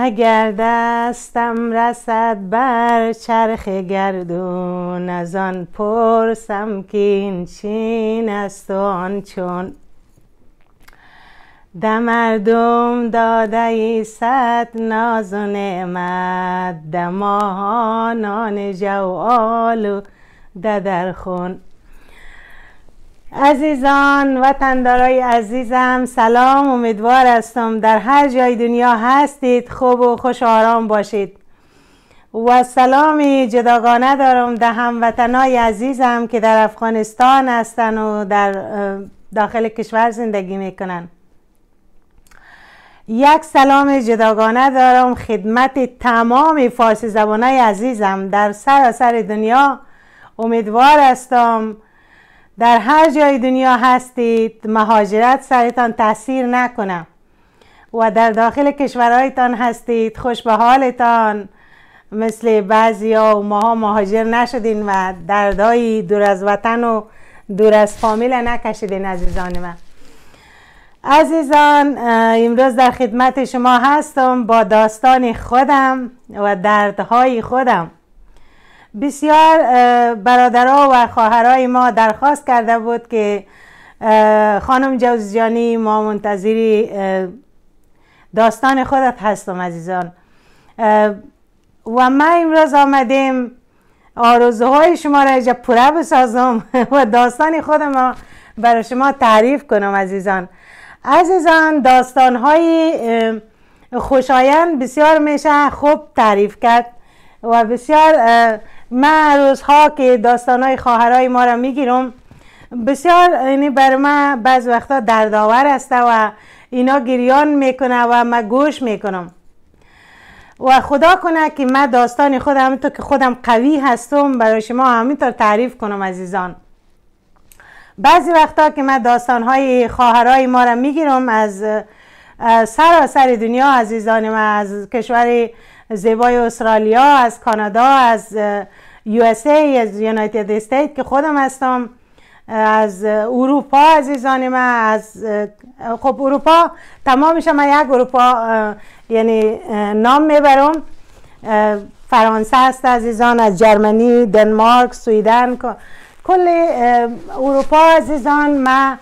اگر دستم رسد بر چرخ گردون از آن پرسم که این چین است و آن چون ده مردم داده ای صد ناز و نعمت ده ماهانان جوال و ده عزیزان وطندارای عزیزم سلام امیدوار هستم در هر جای دنیا هستید خوب و خوش آرام باشید و سلام جداگانه دارم در وطنای عزیزم که در افغانستان هستن و در داخل کشور زندگی میکنن یک سلام جداگانه دارم خدمت تمام فارسی زبانای عزیزم در سراسر سر دنیا امیدوار هستم در هر جای دنیا هستید مهاجرت سرتان تاثیر نکنه و در داخل کشورهایتان هستید خوش به حالتان مثل بعضی ها و ماها مهاجر نشدین و دردایی دور از وطن و دور از فامیل نکشیدین عزیزان من عزیزان امروز در خدمت شما هستم با داستان خودم و دردهای خودم بسیار برادرها و خواهرای ما درخواست کرده بود که خانم جوزجانی ما منتظری داستان خودت هستم عزیزان و ما امروز آمدیم آرزوهای شما را اینجا پوره بسازم و داستان خودم را برای شما تعریف کنم عزیزان عزیزان داستان های خوشایند بسیار میشه خوب تعریف کرد و بسیار من روزها که داستانهای خواهرای ما را میگیرم بسیار اینی بر من بعض وقتا دردآور است و اینا گریان میکنه و من گوش میکنم و خدا کنه که من داستان خود همینطور که خودم قوی هستم برای شما همینطور تعریف کنم عزیزان بعضی وقتا که من داستانهای خواهرای ما را میگیرم از سراسر دنیا عزیزان من از کشور زیبای استرالیا از کانادا از USA از یونایتد استیت که خودم هستم از اروپا عزیزان ما از خب اروپا تمامش من یک اروپا یعنی نام میبرم فرانسه است عزیزان از جرمنی دنمارک سویدن کل اروپا عزیزان ما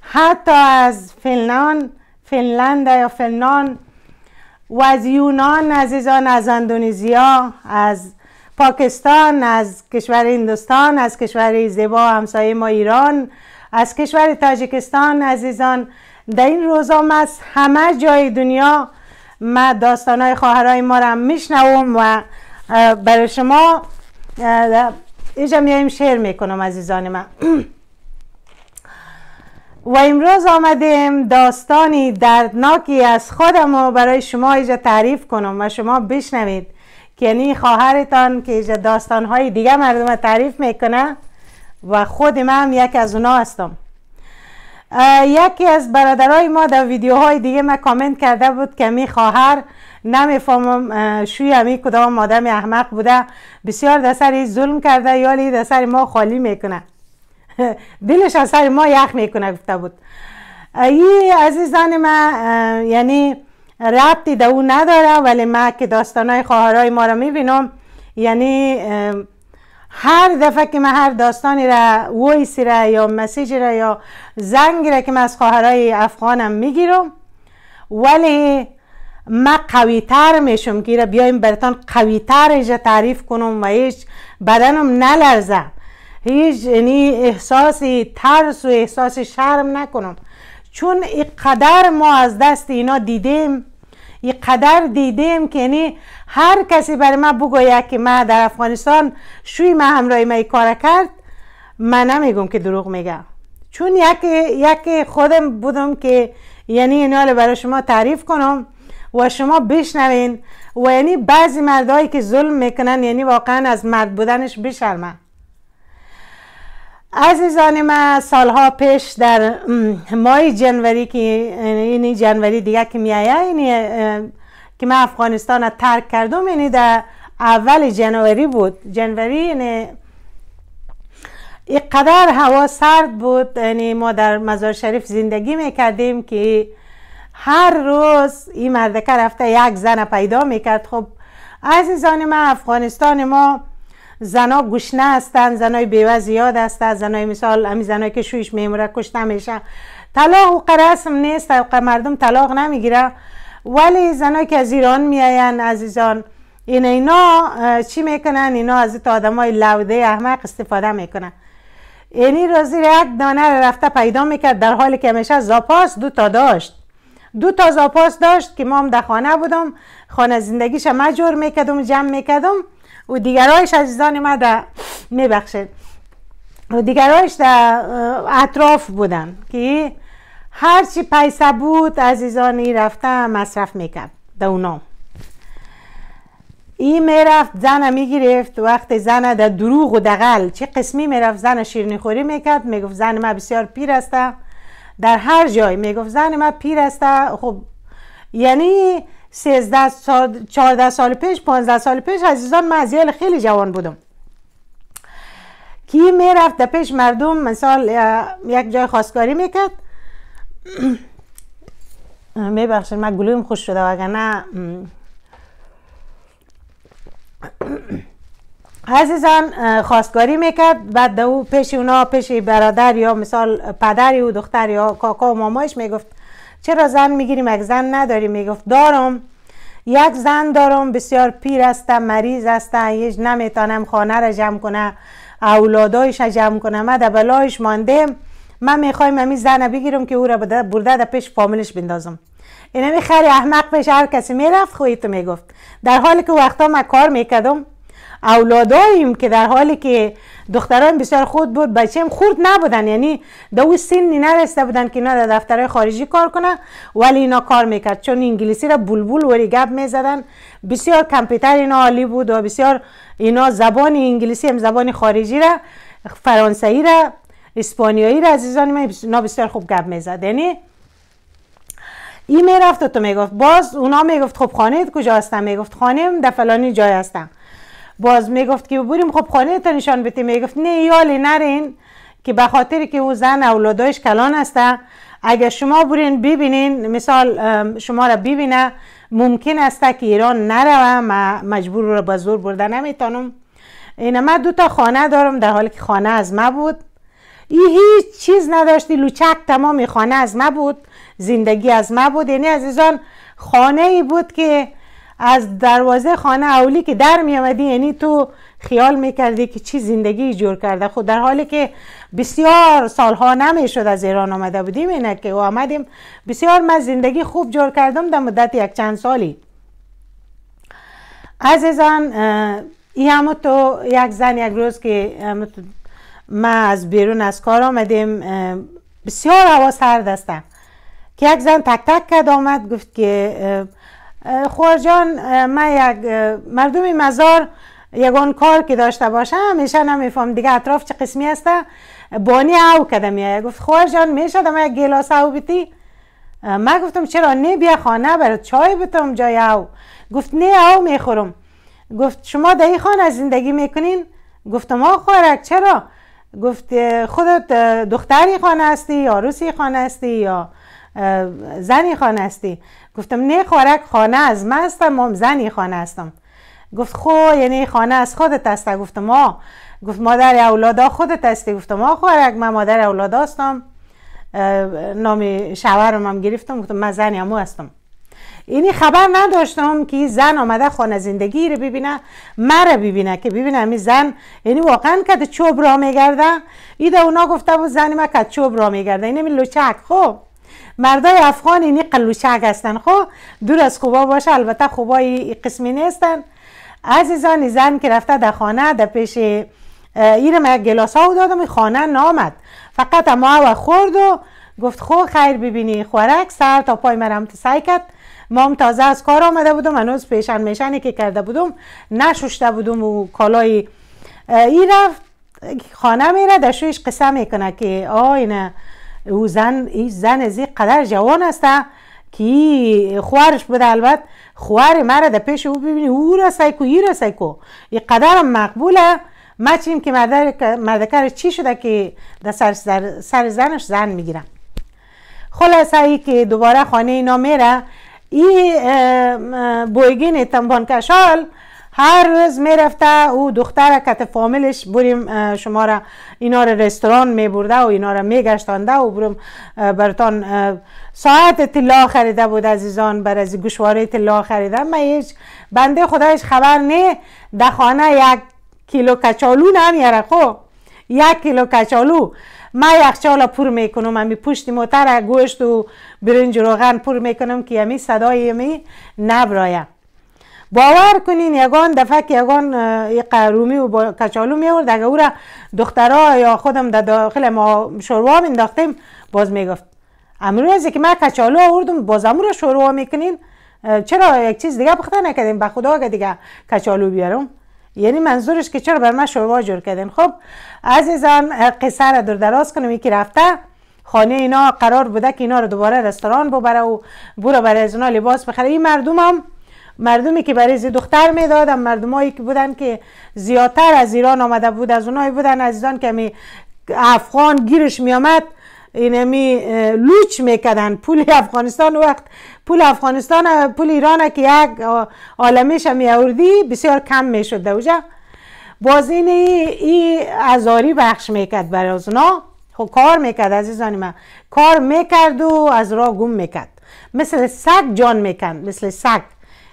حتی از فنلاند فنلند یا فنلان و از یونان عزیزان از اندونزیا از پاکستان از کشور هندوستان از کشور زیبا همسایه ما ایران از کشور تاجیکستان عزیزان در این روزا ما از همه جای دنیا ما داستانهای خواهرای ما را میشنوم و برای شما اینجا میایم شعر میکنم عزیزان من و امروز آمدیم داستانی دردناکی از خودم رو برای شما اینجا تعریف کنم و شما بشنوید یعنی خواهرتان که داستانهای دیگه مردم تعریف میکنه و خود من هم یک از اونا هستم یکی از برادرای ما در ویدیوهای دیگه من کامنت کرده بود که می خواهر نمیفهمم شوی همی کدام آدم احمق بوده بسیار در سر ظلم کرده یا در سر ما خالی میکنه دلش از سر ما یخ میکنه گفته بود ای عزیزان من یعنی ربطی در او ندارم ولی ما که داستانهای خواهرای ما را میبینم یعنی هر دفعه که من هر داستانی را ویسی را یا مسیج را یا زنگ را که من از خواهرای افغانم میگیرم ولی ما قوی تر میشم که را بیایم برتان قوی تر تعریف کنم و هیچ بدنم نلرزم هیچ یعنی ترس و احساس شرم نکنم چون قدر ما از دست اینا دیدیم قدر دیدیم که یعنی هر کسی برای ما بگوید که ما در افغانستان شوی ما همراهی ما کار کرد من نمیگم که دروغ میگم چون یک, یک خودم بودم که یعنی اینا رو برای شما تعریف کنم و شما بشنوین و یعنی بعضی مردهایی که ظلم میکنن یعنی واقعا از مرد بودنش بشرمن عزیزان ما سالها پیش در ماه جنوری که این یعنی جنوری دیگه که آیا اینی که من افغانستان را ترک کردم اینی در اول جنوری بود جنوری اینه یعنی اینقدر هوا سرد بود یعنی ما در مزار شریف زندگی میکردیم که هر روز این مردکه رفته یک زن پیدا میکرد خب عزیزان ما افغانستان ما زنا گشنه هستن زنای بیوه زیاد هستن زنای مثال امی زنای که شویش میموره کشته میشه طلاق و قرسم نیست و مردم طلاق نمیگیره ولی زنایی که از ایران میاین عزیزان این اینا چی میکنن اینا از تا آدم های لوده احمق استفاده میکنن یعنی روزی یک دانه رفته پیدا میکرد در حالی که همیشه زاپاس دو تا داشت دو تا زاپاس داشت که ما هم در خانه بودم خانه زندگیش مجور میکردم جمع میکدم. و دیگرایش عزیزان ما در میبخشید و دیگرایش در اطراف بودن که هرچی پیسه بود عزیزان رفته مصرف میکرد در اونا ای میرفت زن میگرفت وقت زن در دروغ و دقل چه قسمی میرفت زن شیرنی خوری میکرد میگفت زن ما بسیار پیر است در هر جای میگفت زن ما پیر است خب یعنی 13 14 سال پیش 15 سال پیش عزیزان من از خیلی جوان بودم کی می رفت پیش مردم مثال یک جای خواستگاری میکرد میبخشید من گلویم خوش شده وگرنه عزیزان خواستگاری میکرد بعد دو پیش اونا پیش برادر یا مثال پدر او دختر یا کاکا و مامایش میگفت چرا زن میگیریم اگه زن نداری میگفت دارم یک زن دارم بسیار پیر هستم مریض هستم هیچ نمیتونم خانه را جمع کنه اولادایش را جمع کنه ما در بلایش مانده من میخوایم همین زن بگیرم که او را برده در پیش فاملش بندازم اینمی خری احمق پیش هر کسی میرفت خویی تو میگفت در حالی که وقتا من کار میکردم اولاداییم که در حالی که دختران بسیار خود بود بچه هم خورد نبودن یعنی دو سنی نرسیده بودن که نه در دفترهای خارجی کار کنن ولی اینا کار میکرد چون انگلیسی را بلبل وری گپ میزدن بسیار کمپیوتر اینا عالی بود و بسیار اینا زبان انگلیسی هم زبان خارجی را فرانسوی را اسپانیایی را عزیزان من بسیار خوب گپ میزد یعنی ای میرفت و تو میگفت باز اونا میگفت خب خانه کجا هستم میگفت خانه، در فلانی جای هستم باز میگفت که بریم خب خانه تا نشان بده میگفت نه یالی نرین که به خاطر که او زن اولادایش کلان هسته اگر شما برین ببینین مثال شما را ببینه ممکن است که ایران نروه ما مجبور را به زور برده نمیتونم اینه من دو تا خانه دارم در حالی که خانه از ما بود ای هیچ چیز نداشتی لوچک تمام خانه از ما بود زندگی از ما بود یعنی عزیزان خانه ای بود که از دروازه خانه اولی که در می آمدی یعنی تو خیال می که چی زندگی جور کرده خود خب در حالی که بسیار سالها نمی شد از ایران آمده بودیم اینه که آمدیم بسیار من زندگی خوب جور کردم در مدت یک چند سالی عزیزان ای همو تو یک زن یک روز که ما از بیرون از کار آمدیم بسیار هوا سرد هستم که یک زن تک تک کرد آمد گفت که خورجان من یک مردم مزار یگان کار که داشته باشه همیشه نمیفهم دیگه اطراف چه قسمی هسته بانی او کده میای گفت خورجان جان میشه دم یک گلاس او بیتی من گفتم چرا نه بیا خانه برات چای بتم جای او گفت نه او میخورم گفت شما در این خانه زندگی میکنین گفتم ما خورک چرا گفت خودت دختری خانه هستی یا روسی خانه هستی یا زنی خانه هستی گفتم نه خورک خانه از من هستم مام زنی خانه هستم گفت خو یعنی خانه از خودت هست گفتم ما گفت مادر اولادا خودت هستی گفتم ما خورک، من مادر اولادا هستم نام شوهرم هم گرفتم گفتم من زنی همو هستم اینی خبر نداشتم که زن آمده خانه زندگی رو ببینه مرا ببینه که ببینه این زن یعنی واقعا کده چوب را میگرده ایده اونا گفته بود زنی ما کد چوب را میگرده این لوچک خب مردای افغان اینی قلوچک هستن خب دور از خوبا باشه البته خوبای قسمی نیستن عزیزان زن که رفته در خانه در پیش ایرم یک گلاس ها دادم خانه نامد فقط اما و خورد و گفت خو خیر ببینی خورک سر تا پای مرم سعی کرد مام تازه از کار آمده بودم هنوز پیشن میشنی که کرده بودم نشوشته بودم و کالای این رفت خانه میره در شویش قسم میکنه که آینه او زن این زن قدر جوان است که خوارش بده البته خوار مرا در پیش او ببینی او را کو ای سایکو کو قدر قدرم مقبوله ما چیم که مردکر چی شده که در سر, سر زنش زن میگیرم خلاصه ای که دوباره خانه اینا میره ای بویگین تنبان کشال هر روز میرفته او دختر کت فامیلش بریم شما را اینا را رستوران میبرده و اینا را میگشتانده و بریم برتان ساعت تلا خریده بود عزیزان بر از گوشواره تلا خریده من هیچ بنده خدایش خبر نه در خانه یک کیلو کچالو نمیاره خب، یک کیلو کچالو ما یخچال پر میکنم همی پشت موتر گوشت و برنج روغن پر میکنم که همی صدای همی نبرایم باور کنین یگان دفعه که یگان قرومی و کچالو میورد اگه او را دخترها یا خودم در داخل ما شوروا مینداختیم باز میگفت امروزی که من کچالو آوردم باز امرو را میکنین چرا یک چیز دیگه پخته نکردیم به خدا اگه دیگه کچالو بیارم یعنی منظورش که چرا بر من شروع جور کردین خب عزیزم قصه را در دراز کنم یکی رفته خانه اینا قرار بوده که اینا رو دوباره رستوران ببره و برو برای از اینا لباس بخره این مردم مردمی که برای دختر میدادم مردمایی که بودن که زیادتر از ایران آمده بود از اونایی بودن عزیزان که می افغان گیرش میامد اینمی لوچ میکدن پول افغانستان وقت پول افغانستان پول ایران که یک عالمش میوردی بسیار کم میشد دوجه باز این ای ازاری بخش میکرد برای از اونا خب کار میکرد عزیزان من کار میکرد و از راه گم میکرد مثل سگ جان میکند مثل سگ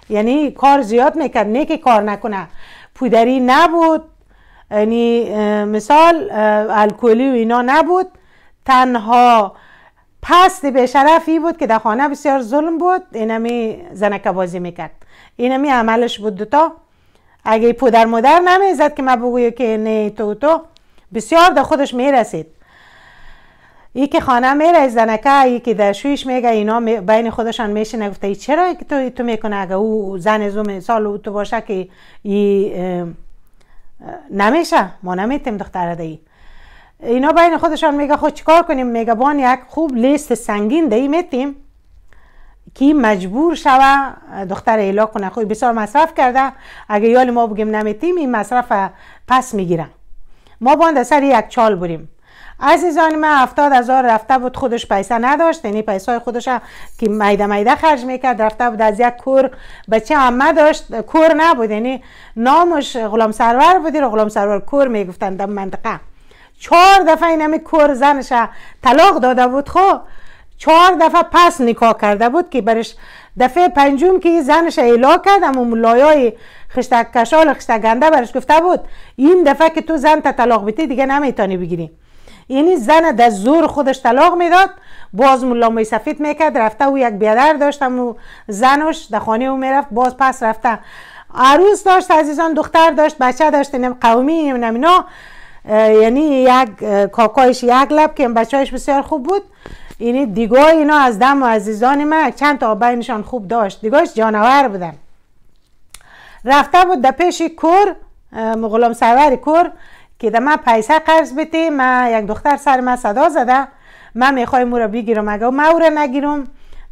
یعنی کار زیاد میکرد نه که کار نکنه پودری نبود یعنی مثال الکلی و اینا نبود تنها پست به شرفی بود که در خانه بسیار ظلم بود اینمی زنکه بازی میکرد اینمی عملش بود دوتا اگه پودر مادر نمیزد که من بگویم که نه تو تو بسیار در خودش میرسید که خانه میره زنکه یکی در شویش میگه اینا بین خودشان میشه نگفته ای چرا تو تو میکنه اگه او زن زوم سال او تو باشه که ای نمیشه ما نمیتیم دختر ای اینا بین خودشان میگه خود خب چیکار کنیم میگه بان یک خوب لیست سنگین دایی میتیم کی مجبور شوه دختر ایلا کنه خود خب، بسیار مصرف کرده اگه یال ما بگیم نمیتیم این مصرف پس میگیرن ما باند سر یک چال بریم عزیزان من هفتاد هزار رفته بود خودش پیسه نداشت یعنی پیسه خودش هم که میده میده خرج میکرد رفته بود از یک کور بچه همه داشت کور نبود یعنی نامش غلام سرور بودی رو غلام سرور کور میگفتند در منطقه چهار دفعه این همه کور زنش طلاق داده بود خو خب؟ چهار دفعه پس نکاح کرده بود که برش دفعه پنجم که زنش ایلا کرد اما ملایای خشتک کشال خشتگنده برش گفته بود این دفعه که تو زن تا طلاق بیتی دیگه نمیتونی بگیری یعنی زن در زور خودش طلاق میداد باز مولا می سفید میکرد رفته او یک بیادر داشتم و زنش در خانه او میرفت باز پس رفته عروس داشت عزیزان دختر داشت بچه داشت اینم قومی اینم اینا یعنی یک کاکایش یک لب که این هایش بسیار خوب بود یعنی دیگاه اینا از دم و عزیزان من چند تا بینشان خوب داشت دیگاهش جانور بودن رفته بود در پیش کور غلام سروری کور که ده ما پیسه قرض بده ما یک دختر سر ما صدا زده ما میخوای مورا بگیرم اگه ما او را نگیرم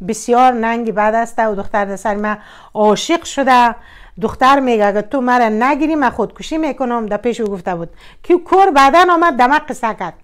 بسیار ننگی بعد است و دختر در سر ما عاشق شده دختر میگه اگه تو مرا نگیری من خودکشی میکنم در پیش او گفته بود که کور بعدا آمد دمه قصه کرد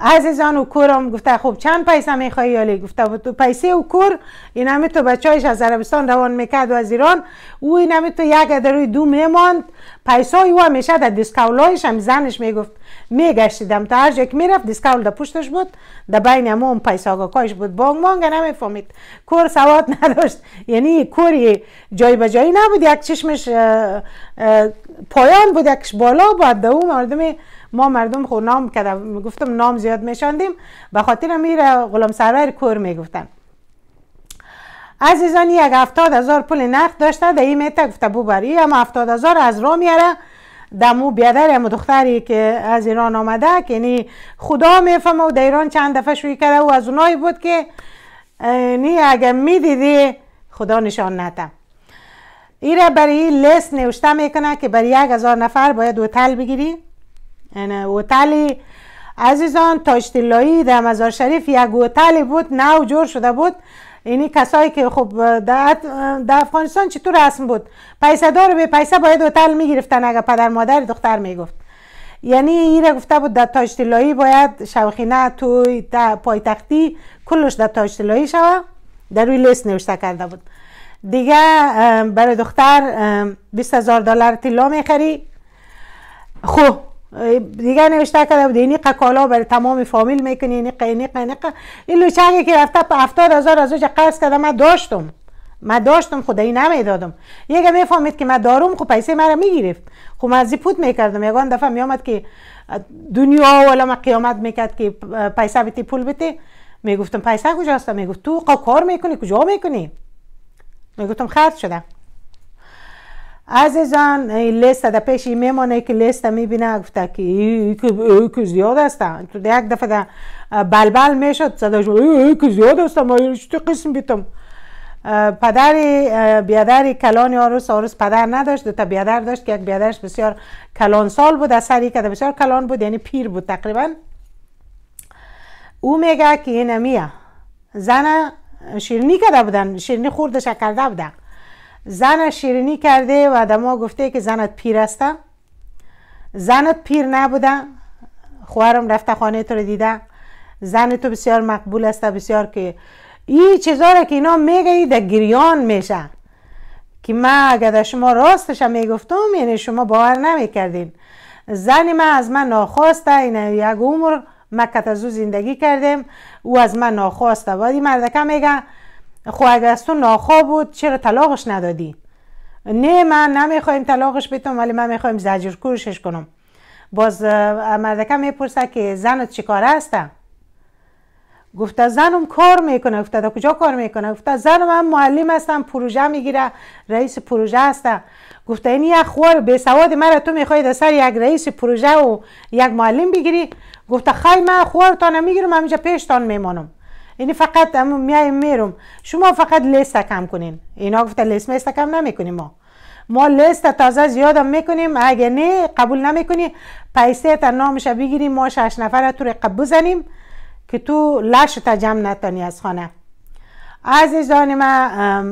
عزیزان و کورم گفته خب چند پیسه میخوای یالی گفته و تو پیسه و کور این همه تو بچایش از عربستان روان میکرد و از ایران او این همه تو یک در روی دو میماند پیسه او همیشه در دیسکولایش هم زنش میگفت میگشتیدم تا هر جا که میرفت دیسکول در پشتش بود در بین همه اون پیسه کاش بود بانگ بانگ نمیفهمید کور سواد نداشت یعنی کوری جای به جایی نبود یک چشمش پایان بود یکش بالا بود در او مردم ما مردم خو نام کده گفتم نام زیاد میشاندیم به خاطر میره غلام سرور کور میگفتن عزیزان یک هفتاد هزار پول نقد داشته ده این میته گفته ببر این هم هفتاد هزار از را میاره دمو بیادر یا دختری که از ایران آمده که یعنی خدا میفهمه و در ایران چند دفعه شوی کرده و از اونایی بود که نی اگه میدیدی خدا نشان نده ایره برای لیست نوشته میکنه که برای یک هزار نفر باید دو هتل بگیری هتل یعنی عزیزان تاشتیلایی در مزار شریف یک اوتلی بود نو جور شده بود اینی کسایی که خب در افغانستان چطور رسم بود پیسه دار به پیسه باید هتل میگرفتن اگر پدر مادر دختر میگفت یعنی این را گفته بود در تاشتیلایی باید شوخینه توی پایتختی کلش در تاشتیلایی شوه در روی لیست نوشته کرده بود دیگه برای دختر 20 هزار دلار طلا میخری خب دیگه نوشته کرده بود اینی کالا برای تمام فامیل میکنی اینی قینی قینی این لوچنگی که رفته به افتار هزار از اوج قرض کرده من داشتم من داشتم خدایی نمیدادم یکم میفهمید که من دارم خب پیسه مرا میگیرفت خب من از پوت میکردم یگان دفعه میامد که دنیا ولا ما قیامت میکرد که پیسه بیتی پول بیتی میگفتم پیسه کجاست میگفت تو خب کار میکنی کجا میکنی میگفتم خرج شده عزیزان لیست در پیش میمانه که لیست میبینه گفته که ای که زیاد هستن تو یک دفعه در بلبل میشد ای که زیاد هستم ما چه قسم بیتم پدر بیادر کلان آروس آروس پدر نداشت دو تا بیادر داشت که یک بیادرش بسیار کلان سال بود از سری که بسیار کلان بود یعنی پیر بود تقریبا او میگه که این زن شیرنی کده بودن شیرنی خورده شکرده بودن زن شیرینی کرده و ما گفته که زنت پیر است. زنت پیر نبوده خوهرم رفته خانه تو رو دیده زن تو بسیار مقبول است بسیار که این چیزا را که اینا میگه ای در گریان میشه که من اگر در شما راستش میگفتم یعنی شما باور نمیکردین زن من از من ناخواسته این یک عمر مکت از او زندگی کردم. او از من ناخواسته ولی مردکه میگه خو اگر از تو بود چرا طلاقش ندادی نه من نمیخوایم طلاقش بدم ولی من میخوایم زجر کورشش کنم باز مردکه میپرسه که زنت چی کاره هستم گفته زنم کار میکنه گفته دا کجا کار میکنه گفته زنم من معلم هستم پروژه میگیره رئیس پروژه هستم گفته این یک خوار به سواد مرا تو میخوای در سر یک رئیس پروژه و یک معلم بگیری گفته خی من خوارتان نمیگیرم همینجا پیشتان میمانم یعنی فقط میایم میرم شما فقط لیست کم کنین اینا گفته لیست میست کم نمیکنیم ما ما لیست تازه زیادم میکنیم اگه نه قبول نمیکنی پیسه تا نامش بگیریم ما شش نفر تو رقب بزنیم که تو لش تا جمع نتانی از خانه عزیزان ما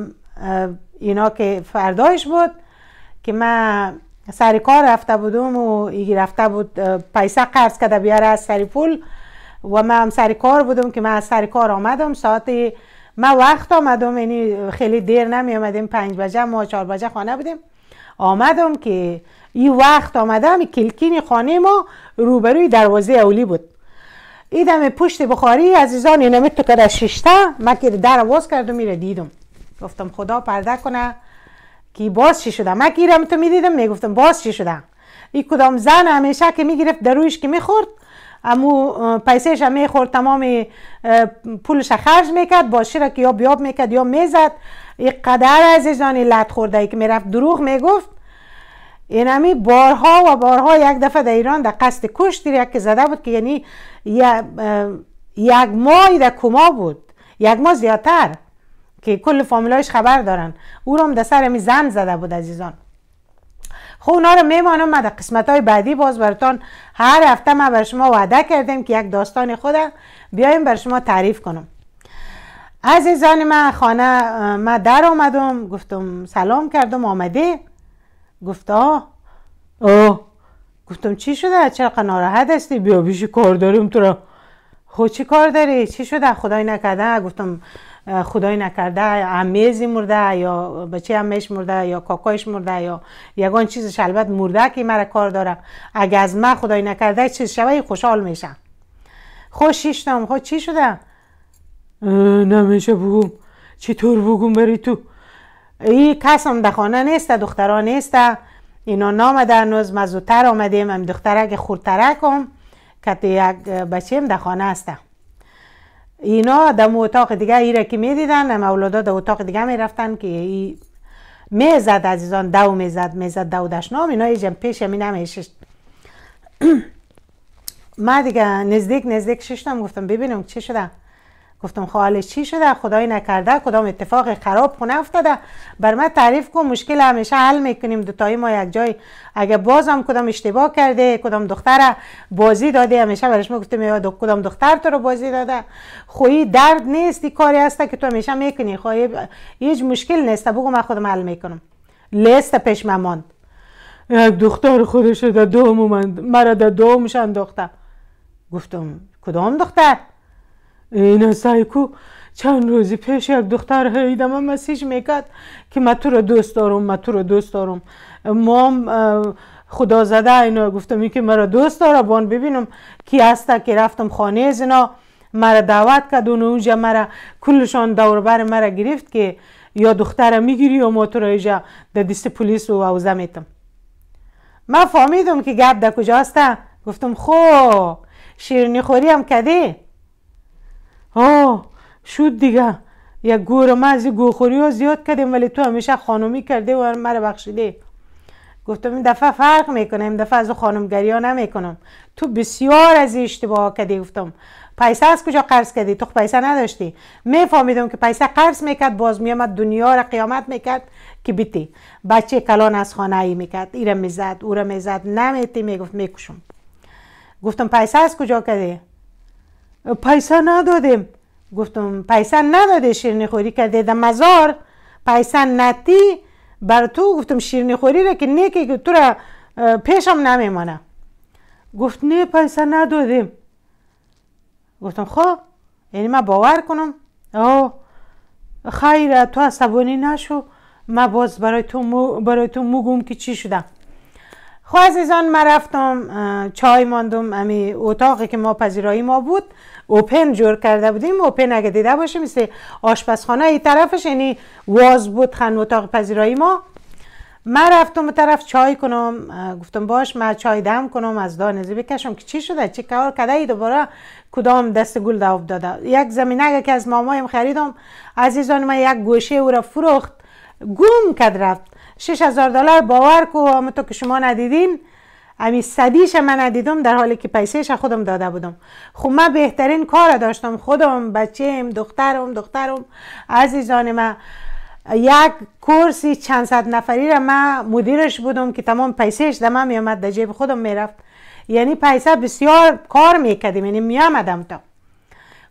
اینا که فرداش بود که من سری کار رفته بودم و ایگی رفته بود پیسه قرض کرده بیاره از سری پول و من هم سر کار بودم که من از سر کار آمدم ساعت من وقت آمدم یعنی خیلی دیر نمی آمدیم پنج بجه ما چهار بجه خانه بودیم آمدم که این وقت آمدم کلکین خانه ما روبروی دروازه اولی بود ایدم پشت بخاری عزیزان اینم که از ششته من که در باز کردم میره دیدم گفتم خدا پرده کنه که باز چی شده من که ایرم تو میدیدم میگفتم باز چی شده کدام زن همیشه که میگرفت درویش که میخورد امو پیسهش همه خورد تمام پولش خرج میکرد باشی را که یا بیاب میکرد یا میزد این قدر از اجدان لط خورده ای که میرفت دروغ میگفت یعنی این همی بارها و بارها یک دفعه در ایران در قصد کشتی که زده بود که یعنی یک ماه در کما بود یک ماه زیادتر که کل فامیلایش خبر دارن او رو هم در سر زن زده بود عزیزان خب اونا رو میمانم در قسمت های بعدی باز براتان هر هفته ما بر شما وعده کردیم که یک داستان خودم بیایم بر شما تعریف کنم عزیزان من خانه ما در آمدم گفتم سلام کردم آمده گفت آه گفتم چی شده چرا ناراحت هستی بیا بیشی کار داریم تو را خب چی کار داری چی شده خدای نکرده گفتم خدای نکرده امیزی مرده یا بچه امیش مرده یا کاکایش مرده یا یگان چیزش البته مرده که مرا کار داره اگه از من خدای نکرده چیز شوه خوشحال میشم خوشیشتم خب، خود خب، چی شده نمیشه بگم چطور بگم بری تو ای کس هم در خانه نیست دختران نیست اینا نامده نوز من زودتر آمدیم هم دخترک خورترک هم که یک بچه هم در خانه هستم اینا در اتاق دیگه را که میدیدن اولادا در اتاق دیگه رفتن که ای میزد عزیزان دو میزد زد دو دشنام اینا ایجا پیش می نمیشش ما دیگه نزدیک نزدیک ششتم گفتم ببینم چی شده گفتم خاله خب چی شده خدای نکرده کدام اتفاق خراب خونه افتاده بر من تعریف کن مشکل همیشه حل میکنیم دوتای ما یک جای اگه بازم کدام اشتباه کرده کدام دختر بازی داده همیشه برش ما گفتم کدام دختر تو رو بازی داده خویی خب درد نیست کاری هسته که تو همیشه میکنی خواهی خب هیچ مشکل نیست بگو من خودم حل میکنم لیست پیش من ماند یک دختر خودش در دوم مرا در دومش دختر گفتم کدام دختر اینا سایکو چند روزی پیش یک دختر هیده من مسیج میکد که من تو رو دوست دارم من تو رو دوست دارم مام خدا زده اینا گفتم این که مرا دوست داره بان ببینم کی هسته که رفتم خانه از اینا مرا دعوت کرد و اونجا مرا کلشان دوربر مرا گرفت که یا دخترم میگیری یا ما تو رو ایجا در پلیس و اوزه میتم من فهمیدم که گپ کجا هسته گفتم خو خب، شیرنی خوری هم کدی آه شد دیگه یک گور ما از گوخوری ها زیاد کردیم ولی تو همیشه خانومی کرده و مرا بخشیده گفتم این دفعه فرق میکنه این دفعه از خانم ها نمیکنم تو بسیار از اشتباه کردی گفتم پیسه از کجا قرض کردی تو پیسه نداشتی میفهمیدم که پیسه قرض میکرد باز میامد دنیا را قیامت میکرد که بیتی بچه کلان از خانه ای میکرد ایره میزد او را میزد نمیتی میگفت میکشم گفتم پیسه از کجا کردی پیسه ندادیم گفتم پیسه نداده شیرنی خوری کرده در مزار پیسه نتی بر تو گفتم شیرنی خوری را که نیکی که تو را پیشم نمیمانه گفت نه پیسه ندادیم گفتم خب یعنی من باور کنم او خیر تو عصبانی نشو ما باز برای تو مو برای تو مگم که چی شدم خب عزیزان من رفتم چای ماندم امی اتاقی که ما پذیرایی ما بود اوپن جور کرده بودیم اوپن اگه دیده باشیم مثل آشپزخانه ای طرفش یعنی واز بود خن اتاق پذیرایی ما من رفتم طرف چای کنم گفتم باش من چای دم کنم از دانزی بکشم که چی شده چی کار کده ای دوباره کدام دست گل دواب داده یک زمینه که از مامایم خریدم عزیزان من یک گوشه او را فروخت گم کرد رفت 6000 دلار باور کو تو که شما ندیدین امی صدیش من ندیدم در حالی که پیسهش خودم داده بودم خب من بهترین کار داشتم خودم بچه‌م دخترم دخترم عزیزان من یک کورسی چند صد نفری را من مدیرش بودم که تمام پیسهش در من میامد در جیب خودم میرفت یعنی پیسه بسیار کار میکردیم یعنی میامدم تا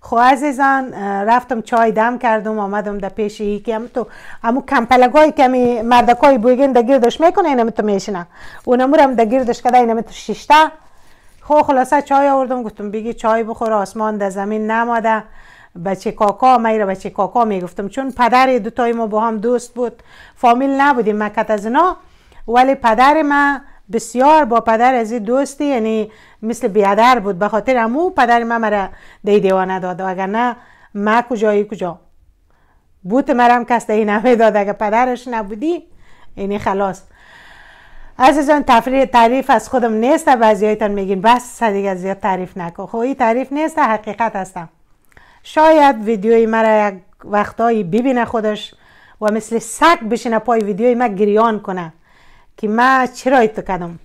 خو خب عزیزان رفتم چای دم کردم آمدم در پیش ای که تو کمپلگای که همی مردکای بویگین در گردش میکنه اینم تو میشینه اونم هم در گردش کده اینم تو شیشته خو خب خلاصه چای آوردم گفتم بگی چای بخور آسمان در زمین نماده بچه کاکا میره بچه کاکا میگفتم چون پدر دوتای ما با هم دوست بود فامیل نبودیم مکت از اینا ولی پدر ما بسیار با پدر از این دوستی یعنی مثل بیادر بود به خاطر امو پدر ما مرا دی دیوانه داد اگر نه ما کجایی کجا بوت مرم کس دی نمی داد اگر پدرش نبودی یعنی خلاص عزیزان تفریح تعریف از خودم نیست بعضی هایتان میگین بس از زیاد تعریف نکن خب این تعریف نیست حقیقت هستم شاید ویدیوی مرا یک وقتایی ببینه خودش و مثل سگ بشینه پای ویدیوی من گریان کنه که من چرا تو کردم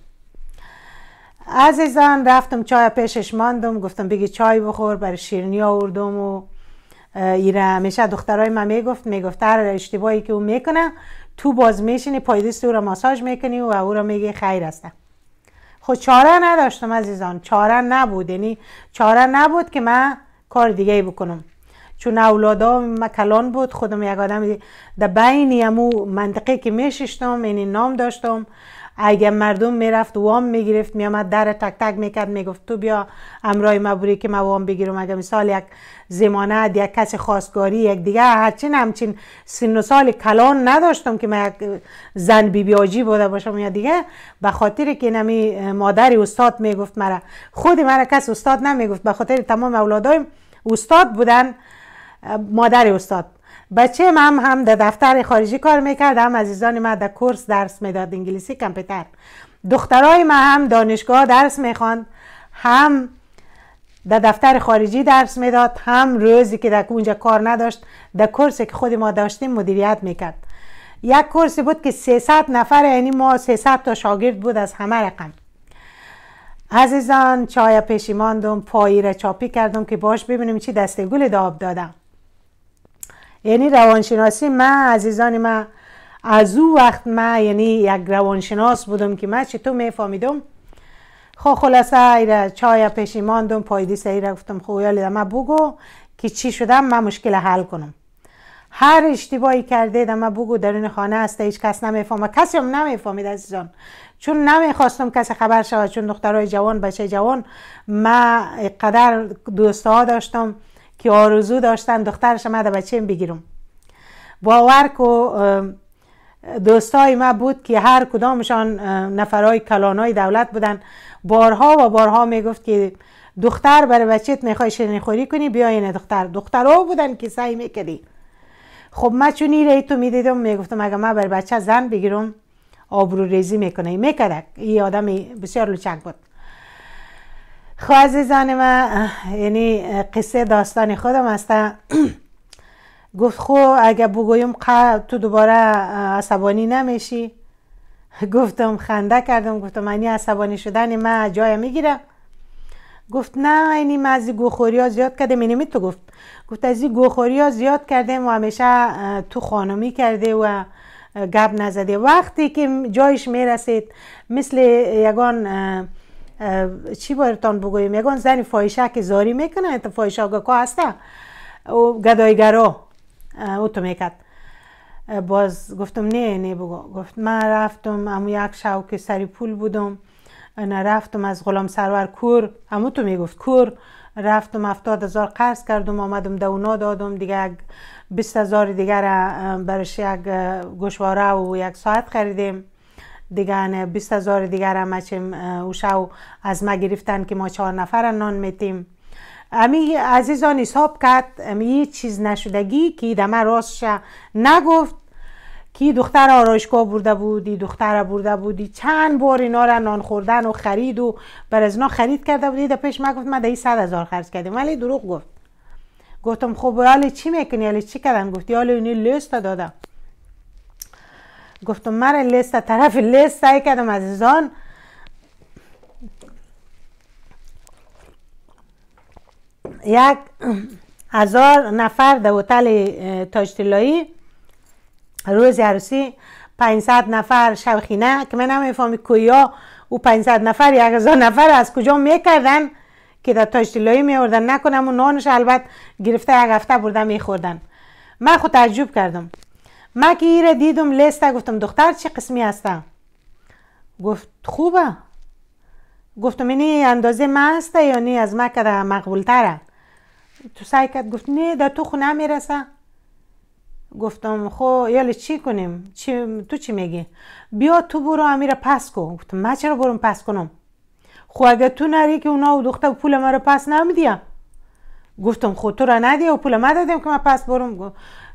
عزیزان رفتم چای پیشش ماندم گفتم بگی چای بخور برای شیرنی آوردم و ایره همیشه دخترای من میگفت میگفت هر اشتباهی که او میکنه تو باز میشینی پایدست او را ماساژ میکنی و او را میگه خیر است. خب چاره نداشتم عزیزان چاره نبود یعنی چاره نبود که من کار دیگه بکنم چون اولادا ما کلان بود خودم یک آدم در بین یمو منطقه که میششتم این یعنی نام داشتم اگه مردم میرفت وام میگرفت میامد در تک تک میکرد میگفت تو بیا امرای ما که ما وام بگیرم اگه مثال یک زمانت یک کس خواستگاری یک دیگه هرچین همچین سن و سال کلان نداشتم که من یک زن بی بیاجی بوده باشم یا دیگه به خاطر که نمی مادر استاد میگفت مرا خود مرا کس استاد نمیگفت به خاطر تمام اولادایم استاد بودن مادر استاد بچه من هم در دفتر خارجی کار میکرد هم عزیزان من در کورس درس میداد انگلیسی کمپیوتر دخترای من هم دانشگاه درس میخواند هم در دفتر خارجی درس میداد هم روزی که در اونجا کار نداشت در کورسی که خود ما داشتیم مدیریت میکرد یک کورسی بود که 300 نفر یعنی ما 300 تا شاگرد بود از همه رقم عزیزان چای پیشی ماندم پایی را چاپی کردم که باش ببینیم چی دادم یعنی روانشناسی من عزیزان من از او وقت من یعنی یک روانشناس بودم که من چطور میفهمیدم خب خلاصه ایره چای پیشی ماندم پایدیس ایره گفتم خب یالی ما بگو که چی شدم من مشکل حل کنم هر اشتباهی کرده دم بگو در این خانه هست هیچ کس نمیفهمه کسی هم نمیفهمید عزیزان چون نمیخواستم کسی خبر شود چون دخترای جوان بچه جوان من قدر دوستها داشتم که آرزو داشتن دخترش مده بچه بگیرم باور کو دوستای ما بود که هر کدامشان نفرای کلانای دولت بودن بارها و بارها میگفت که دختر برای بچهت میخوای شیرینی خوری کنی بیاین دختر دخترها بودن که سعی میکردی خب من چون ای تو میدیدم میگفتم اگه من برای بچه زن بگیرم آبرو ریزی میکنه میکرد این آدم بسیار لوچک بود خو خب عزیزان ما یعنی قصه داستان خودم است. گفت خو اگه بگویم تو دوباره عصبانی نمیشی گفتم خنده کردم گفتم اینی عصبانی شدن ما جای میگیره گفت نه اینی ما از گوخوری ها زیاد کردیم اینی تو گفت گفت از گوخوری ها زیاد کردیم و همیشه تو خانومی کرده و گپ نزده وقتی که جایش میرسید مثل یگان چی بارتان بگویم یکان زن فایشه که زاری میکنه تا فایشه که هسته او گدایگرا او تو میکد باز گفتم نه نه بگو گفت من رفتم امو یک شو که سری پول بودم نه رفتم از غلام سرور کور امو تو میگفت کور رفتم هفتاد هزار قرض کردم آمدم ده اونا دادم دیگه بیست هزار دیگر برش یک گوشواره و یک ساعت خریدیم دیگه 20 هزار دیگر هم شو از ما گرفتن که ما چهار نفر نان میتیم امی عزیزان حساب کرد امی چیز نشدگی که دمه راستش نگفت کی دختر آرایشگاه برده بودی دختر برده بودی چند بار اینا را نان خوردن و خرید و بر از خرید کرده بودی در پیش ما گفت من دهی صد هزار خرج کردیم ولی دروغ گفت گفتم خب حالا چی میکنی حالا چی کردن گفتی حالا اونی لست دادم گفتم من لیست طرف لیست سعی کردم عزیزان یک هزار نفر در هتل تاجتلایی روز عروسی 500 نفر شوخینه که من نمیفهمی کویا او 500 نفر یک هزار نفر از کجا میکردن که در تاجتلایی میوردن نکنم و نانش البته گرفته یک هفته بردن میخوردن من خود تعجب کردم ما که ایره دیدم لسته گفتم دختر چه قسمی هسته گفت خوبه گفتم اینی اندازه ما هسته یا نی از ما که مقبولتره تو سعی کرد گفت نه در تو خونه میرسه گفتم خب یالی چی کنیم چی تو چی میگی بیا تو برو امیر پس کن گفتم ما چرا برم پس کنم خو اگه تو نری که اونا و دختر پول رو پس نمیدیم؟ گفتم خود خب تو را ندی و پول ما دادیم که ما پس برم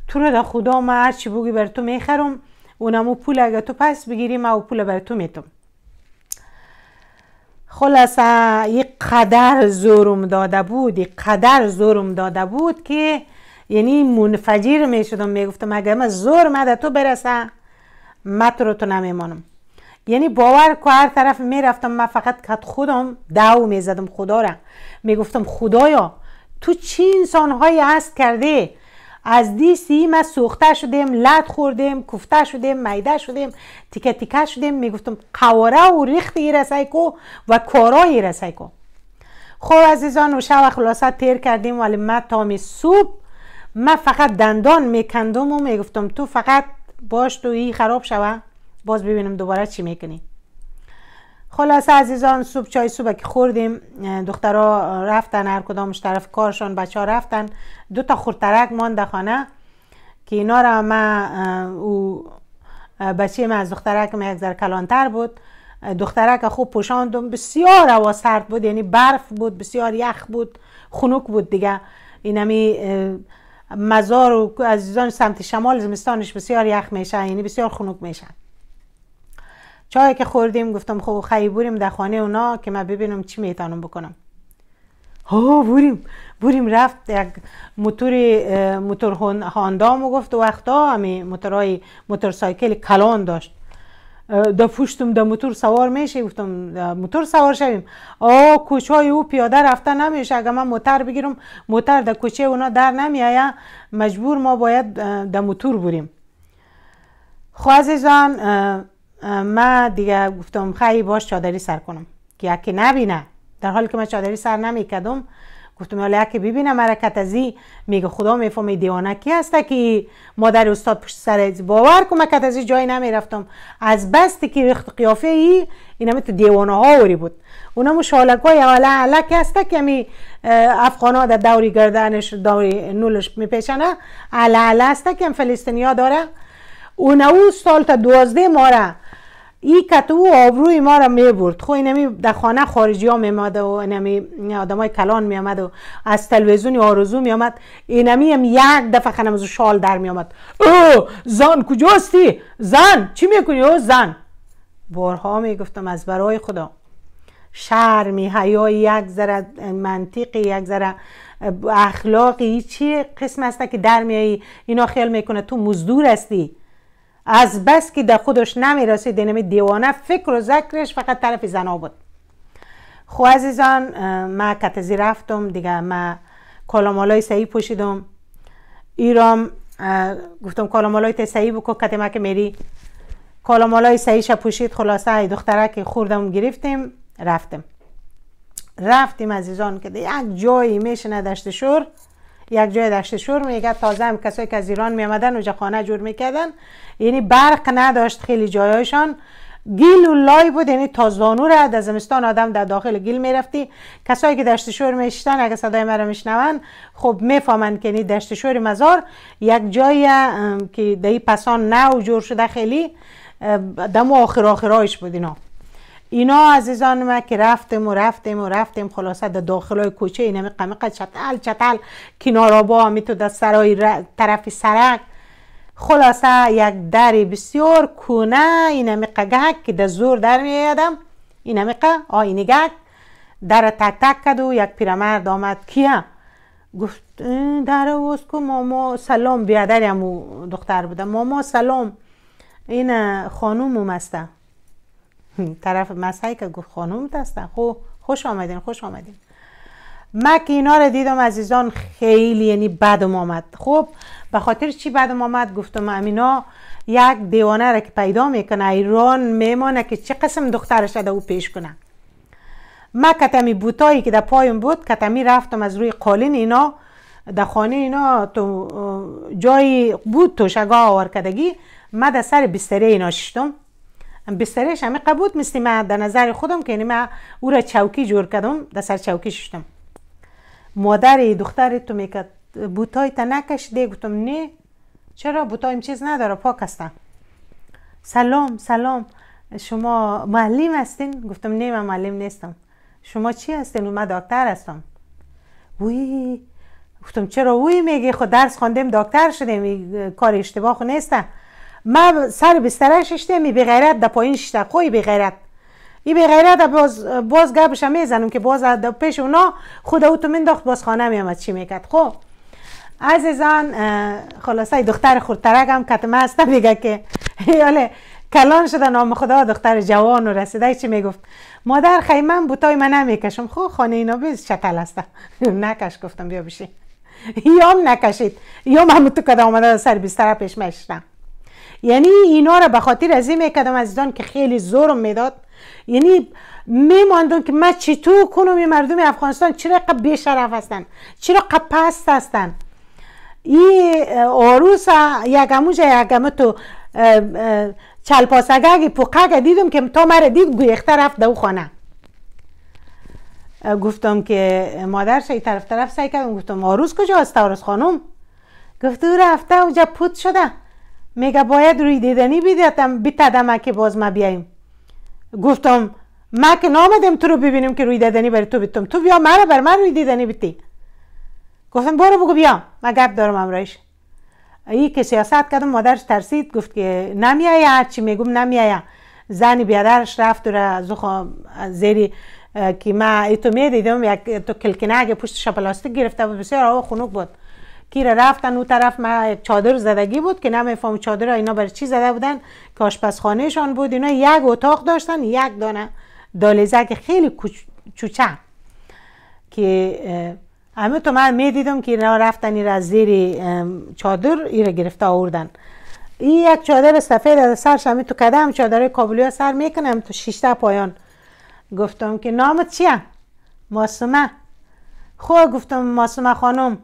تو رو در خدا ما چی بگی بر تو میخرم اونمو پول اگه تو پس بگیری ما او پول بر تو میتم خلاصه یه قدر زورم داده بود یه قدر زورم داده بود که یعنی منفجر میشدم میگفتم اگه من زور مده تو برسه من تو رو تو نمیمانم یعنی باور که هر طرف میرفتم من فقط کت خودم دعو میزدم خدا را میگفتم خدایا تو چی انسان های هست کرده از سی ما سوخته شدیم لد خوردیم کوفته شدیم میده شدیم تیکه تیکه شدیم میگفتم قواره و ریخت رسای کو و کارای رسای کو خب عزیزان و شب خلاصه تیر کردیم ولی ما تامی صبح ما فقط دندان میکندم و میگفتم تو فقط باش تو ای خراب شوه باز ببینم دوباره چی میکنی خلاصه عزیزان سوپ چای صبح که خوردیم دخترها رفتن هر کدامش طرف کارشان بچه ها رفتن دو تا خورترک مانده خانه که اینا را من او بچه من از دخترک من یک کلانتر بود دخترک خوب پوشاندم بسیار هوا سرد بود یعنی برف بود بسیار یخ بود خنوک بود دیگه اینمی مزار و عزیزان سمت شمال زمستانش بسیار یخ میشه یعنی بسیار خنوک میشه. چای که خوردیم گفتم خب خیلی بوریم در خانه اونا که من ببینم چی میتونم بکنم ها بوریم بوریم رفت یک موتور موتور مو گفت وقتا همی موتورای سایکل کلان داشت دا پوشتم دا موتور سوار میشه گفتم موتور سوار شویم آ کوچه های او پیاده رفته نمیشه اگر من موتر بگیرم موتر در کوچه اونا در نمیایه مجبور ما باید در موتور بوریم خو عزیزان ما دیگه گفتم خیلی باش چادری سر کنم که یکی نبینه در حالی که من چادری سر کدم گفتم حالا یکی ببینم از ازی میگه خدا میفهمه دیوانه کی هسته که مادر استاد پشت سر باور کنم کت ازی جایی نمیرفتم از بستی که رخت قیافه ای این تو دیوانه ها وری بود اونم شالک های حالا علک هسته که می یعنی، افغان ها در دوری گردنش دوری نولش میپیشنه علا علا که یعنی فلسطینی داره اون او سال تا دوازده ماره این کتو آبروی ما را می برد خو اینمی در خانه خارجی ها می آمد و اینمی آدم های کلان می و از تلویزیون آرزو می آمد اینمی هم یک دفعه خنم شال در می آمد او زن کجاستی زن چی میکنی او زن بارها می از برای خدا شرمی حیای یک ذره منطقی یک ذره اخلاقی چی قسم است که در میایی اینا خیال میکنه تو مزدور هستی از بس که در خودش رسید اینمی دیوانه فکر و ذکرش فقط طرف زنا بود خو عزیزان ما کتزی رفتم دیگه ما کالامالای سعی پوشیدم ایرام گفتم کالامالای صحیح سعی بکو ما که میری کالامالای شا پوشید خلاصه ای دختره که خوردم گرفتیم رفتم رفتیم عزیزان که یک جایی میشه نداشته شور یک جای دشت شور میگه تازه هم کسایی که از ایران میامدن اونجا خانه جور میکردن یعنی برق نداشت خیلی جایشان گیل و لای بود یعنی تازانو را در زمستان آدم در داخل گیل میرفتی کسایی که دشت شور میشتن اگه صدای مرا میشنون خب میفهمند که این یعنی دشت شور مزار یک جایی که دهی پسان نه و جور شده خیلی دم آخر آخرایش بود اینا اینا عزیزان ما که رفتم و رفتم و رفتم خلاصه در داخل کوچه این همه قمقه چتل چتل کنارا با می تو در سرای ر... طرف سرک خلاصه یک در بسیار کونه این همه که در زور در می آدم این همه آینه گک در تک تک کد و یک پیرمرد آمد کیه گفت در واس کو ماما سلام بیادریم و دختر بوده ماما سلام این خانوم هم طرف مسیحی که گفت خانوم دستن خوش آمدین خوش آمدین مک اینا رو دیدم عزیزان خیلی یعنی بدم آمد خب به خاطر چی بدم آمد گفتم امینا یک دیوانه را که پیدا میکنه ایران میمانه که چه قسم دخترش را او پیش کنه ما کتمی بوتایی که در پایم بود کتمی رفتم از روی قالین اینا در خانه اینا تو جایی بود توشگاه کدگی ما در سر بستری اینا ششتم بسترش همه قبود مثل من در نظر خودم که یعنی من او را چوکی جور کردم در سر چوکی ششتم مادر دختر تو میکرد بوتای تا نکش گفتم نه چرا بوتایم چیز نداره پاک هستن سلام سلام شما معلم هستین گفتم نه من معلم نیستم شما چی هستین من دکتر هستم وی گفتم چرا وی میگه خود خب درس خواندم دکتر شدیم کار اشتباه نیستم؟ ما سر بستره ششتم بی غیرت در پایین ششته خوی بی غیرت این بی غیرت باز باز هم میزنم که باز د پیش اونا خود او تو منداخت باز خانه میامد چی میکرد خب عزیزان خلاصه دختر خورترک هم کتمه ماست میگه که یاله کلان شده نام خدا دختر جوان و رسیده چی میگفت مادر من بوتای من نمیکشم خو خب، خانه اینا بیز شکل هسته نکش گفتم بیا بشی یام نکشید یام هم تو کده آمده سر بیستره پیش یعنی اینا را به خاطر از این میکردم دان که خیلی زورم میداد یعنی میماندم که من چطور کنم این مردم افغانستان چرا قب بیشرف هستن چرا قب پست هستن این آروس یکموش یکمه تو چلپاسگه پوقه دیدم که تا مرا دید گویخته رفت دو خانه گفتم که مادر شای طرف طرف سعی کردم گفتم کجا هست آروز خانم گفت او رفته اونجا پوت شده میگه باید روی دیدنی بیدیتم بیتدم که باز ما بیاییم گفتم ما که نامدم تو رو ببینیم که روی دیدنی برای تو بیتم تو بیا مرا بر من روی دیدنی بیتی گفتم برو بگو بیا ما گپ دارم امرایش ای که سیاست کردم مادرش ترسید گفت که نمیایی هرچی میگم نمیایی زنی بیادرش رفت و از زیری که ما ایتو میدیدم. یک تو کلکنه اگه پشت پلاستیک گرفته بود بسیار آو بود کیره رفتن او طرف ما چادر زدگی بود که نمیفهم چادر اینا برای چی زده بودن که شان بود اینا یک اتاق داشتن یک دانه دالزک خیلی چوچه که همه تو من میدیدم که اینا رفتن این از زیر چادر را گرفته آوردن این یک چادر سفید از سرش همه تو هم چادر کابلی ها سر میکنم تو شیشته پایان گفتم که نامت چیه؟ ماسومه خب گفتم ماسمه خانم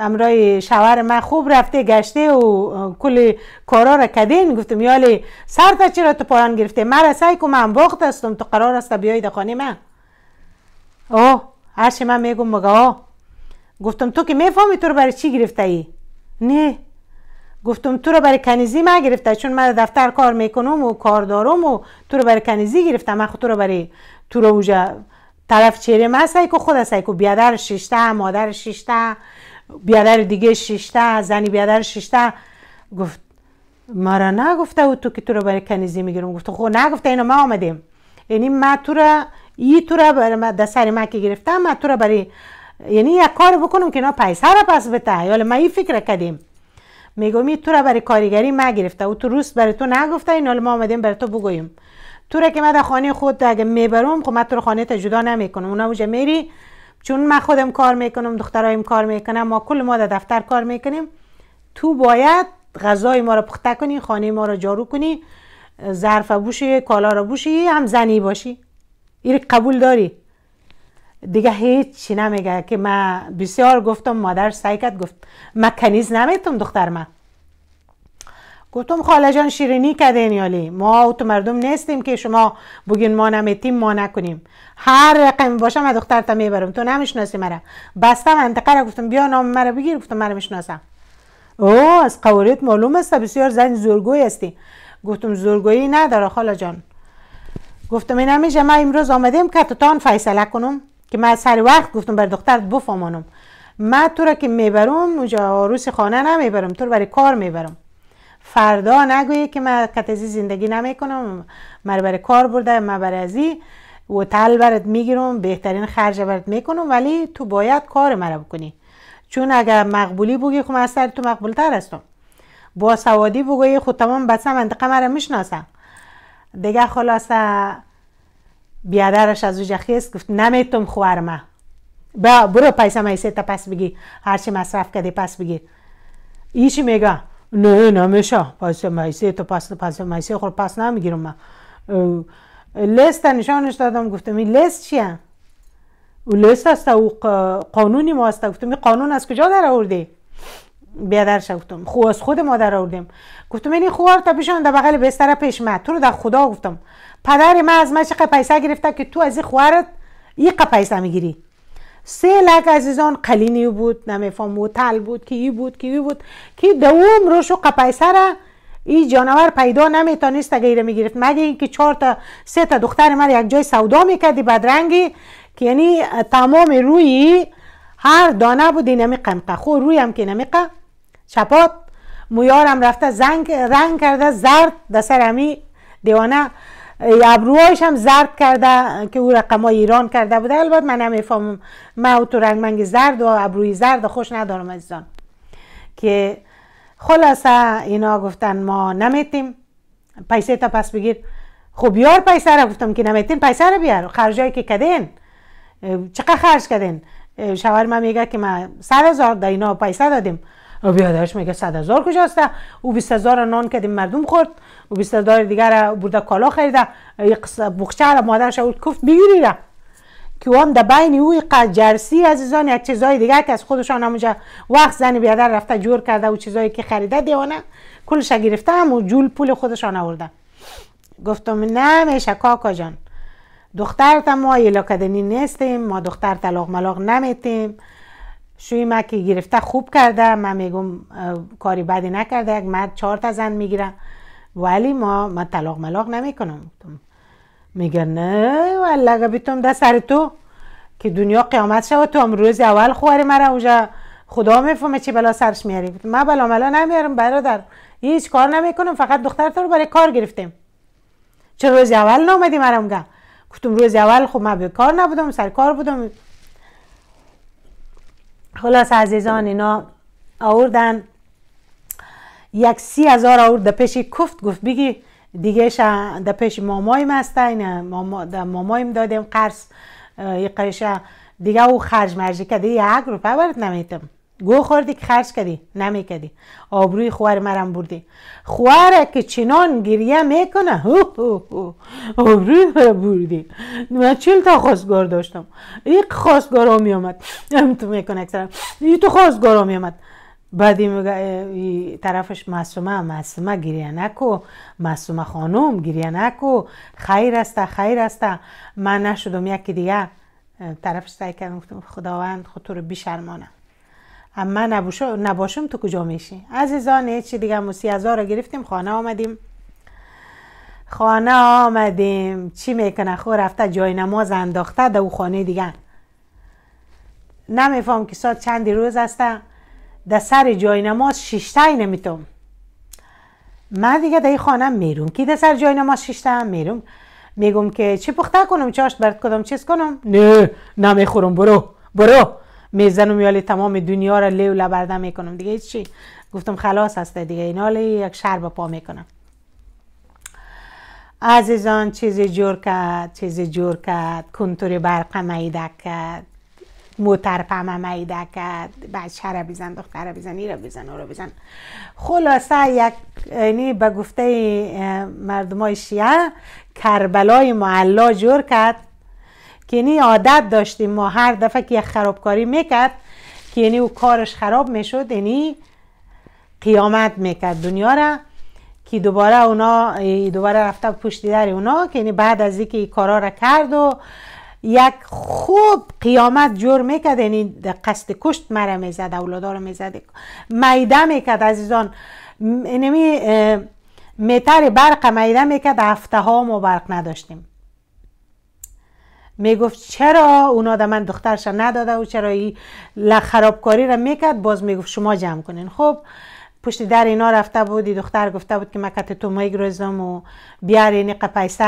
امرای شوهر من خوب رفته گشته و کل کارا را کدین گفتم یالی سر تا چرا تو پایان گرفته من رسای من وقت هستم تو قرار است بیای خانه من اوه هرچی من میگم مگه گفتم تو که میفهمی تو رو برای چی گرفته ای نه گفتم تو رو برای کنیزی من گرفته چون من دفتر کار میکنم و کار دارم و تو رو برای کنیزی گرفتم من خود تو رو برای تو رو طرف چهره من سایکو خود سایکو بیادر ششتا، مادر ششتا، بیادر دیگه ششتا، زنی بیادر ششتا گفت را نگفته او تو که تو رو برای کنیزی میگیرم گفت خب نگفته اینو ما آمدیم یعنی ما تو را ای تو را برای در سر ما که گرفتم ما تو را برای یعنی یک کار بکنم که اینا پیسه را پس بته حالا ما این فکر کردیم میگم تو را برای کارگری ما گرفته او تو روست برای تو نگفته این ما آمدیم برای تو بگویم تو را که من در خانه خود اگه میبرم خب من تو خانه تا جدا نمیکنم اونا وجه میری چون من خودم کار میکنم دخترایم کار میکنم ما کل ما در دفتر کار میکنیم تو باید غذای ما رو پخته کنی خانه ما رو جارو کنی ظرف بوشی کالا رو بوشی هم زنی باشی این قبول داری دیگه هیچ چی نمیگه که من بسیار گفتم مادر سعی کرد گفت من کنیز دختر من گفتم خاله جان شیرینی کردین یالی ما او تو مردم نیستیم که شما بگین ما نمیتیم ما نکنیم هر رقم باشم از دخترتا میبرم تو نمیشناسی مرا بستم انتقه را گفتم بیا نام مرا بگیر گفتم مرا میشناسم او از قواریت معلوم است بسیار زن زورگوی هستی گفتم زورگویی نداره خاله جان گفتم این همیشه من امروز آمدیم که تان فیصله کنم که من سر وقت گفتم بر دخترت بفامانم من تو را که میبرم اونجا خانه نمیبرم تو را برای کار میبرم فردا نگویی که من کتزی زندگی نمیکنم مر برای کار برده من برای ازی تل برات میگیرم بهترین خرج برات میکنم ولی تو باید کار مرا بکنی چون اگر مقبولی بگی خب از سر تو مقبول تر هستم با سوادی بگی خود خب تمام بسه منطقه مرا میشناسم دیگه خلاصه بیادرش از او جخیست گفت نمیتم خوهر ما برو پیسه میسه تا پس بگی هرچی مصرف کردی پس بگی ایشی میگه نه نمیشه پس مایسه تو پس پس مایسه خور پس نمیگیرم من لست نشانش دادم گفتم این لست چیه او لست است او قانونی ما است گفتم قانون از کجا در آورده بیادرش گفتم خو از خود ما در آوردیم گفتم این خوار تا بشان در بغل بستر پیش ما تو رو در خدا گفتم پدر ما از من چقدر پیسه گرفته که تو از این خوارت یک پیسه میگیری سه لک عزیزان قلینی بود نمیفهم موتل بود کی بود کی بود که دوم روشو قپای سر این جانور پیدا نمیتونست اگه ایره میگرفت مگه اینکه چهار تا سه تا دختر من یک جای سودا میکردی بدرنگی که یعنی تمام روی هر دانه بود این قمقه خو روی هم که نمیقه چپات مویارم رفته زنگ رنگ کرده زرد در سر همی دیوانه ابروهایش هم زرد کرده که او های ایران کرده بوده البته من نمیفهمم من او تو منگ زرد و ابروی زرد خوش ندارم عزیزان که خلاصه اینا گفتن ما نمیتیم پیسه تا پس بگیر خب یار پیسه را گفتم که نمیتین پیسه را بیار خرجایی که کدین چقدر خرج کدین شوهر ما میگه که ما سر هزار دا اینا پیسه دادیم بیادرش میگه صد هزار کجا او بیست هزار نان کردیم مردم خورد او بیست هزار دیگر برده کالا خریده بخچه را مادرش اول کفت بگیری که هم در بین او جرسی عزیزان یک چیزای دیگر که از خودشان همونجا وقت زن بیادر رفته جور کرده و چیزایی که خریده دیوانه کلش گرفته هم و جول پول خودشان آورده گفتم نه میشه کاکا جان دخترت ما یلا نیستیم ما دختر طلاق ملاق نمیتیم شوی ما که گرفته خوب کرده من میگم کاری بدی نکرده یک مرد چهار تا زن میگیرم ولی ما ما طلاق ملاق نمیکنم میگه نه والله بیتم ده سر تو که دنیا قیامت شود تو هم روز اول خواری مرا اونجا خدا میفهمه چی بلا سرش میاری من بلا ملا نمیارم برادر هیچ کار نمیکنم فقط دختر رو برای کار گرفتیم چه روز اول نامدی مرا گفتم روز اول خب من به کار نبودم سر کار بودم خلاص عزیزان اینا آوردن یک سی هزار آورد در پیش کفت گفت بگی دیگه در پیش مامایم هسته اینه ماما در مامایم دادیم قرض قرشه دیگه او خرج مرجی کرده یک روپه برات نمیتم گو خوردی که خرج کردی کردی، آبروی خوار مرم بردی خواره که چنان گریه میکنه هو هو هو. آبروی مرم بردی من چل تا خواستگار داشتم یک خواستگار می آمد تو میکنه اکثر ای تو خواستگار می آمد بعد این طرفش معصومه معصومه گریه نکو معصومه خانم گریه نکو خیر است خیر است من نشدم یکی دیگه طرفش سعی کردم گفتم خداوند خود تو رو شرمانه، اما نباشم تو کجا میشی عزیزان چی دیگه موسی از رو گرفتیم خانه آمدیم خانه آمدیم چی میکنه خو رفته جای نماز انداخته دو خانه دیگه نمیفهم که ساعت چندی روز هسته در سر جای نماز شیشتای نمیتوم من دیگه در این خانه میرم کی در سر جای نماز شیشته میرم میگم که چی پخته کنم چاشت برد کدام چیز کنم نه نمیخورم برو برو میزنم و تمام دنیا را لیو لبرده میکنم دیگه هیچ چی گفتم خلاص هسته دیگه اینا یک شهر به پا میکنم عزیزان چیزی جور کرد چیزی جور کرد کنتور برق میده کرد موتر پمه میده کرد بچه را بزن دختر را بزن را بزن را خلاصه یک اینی به گفته مردمای شیعه کربلای معلا جور کرد که یعنی عادت داشتیم ما هر دفعه که یک خرابکاری میکرد که یعنی او کارش خراب میشد یعنی قیامت میکرد دنیا را که دوباره اونا دوباره رفته پشت در اونا که یعنی بعد از اینکه ای کارا را کرد و یک خوب قیامت جور میکرد یعنی قصد کشت مرا میزد اولادا رو میزد میده میکرد عزیزان اینمی میتر برق میده میکرد هفته ها ما برق نداشتیم میگفت چرا اون آدم من دخترش نداده و چرا این خرابکاری را میکرد باز میگفت شما جمع کنین خب پشت در اینا رفته بودی دختر گفته بود که مکت تو روزم و بیار این پیسه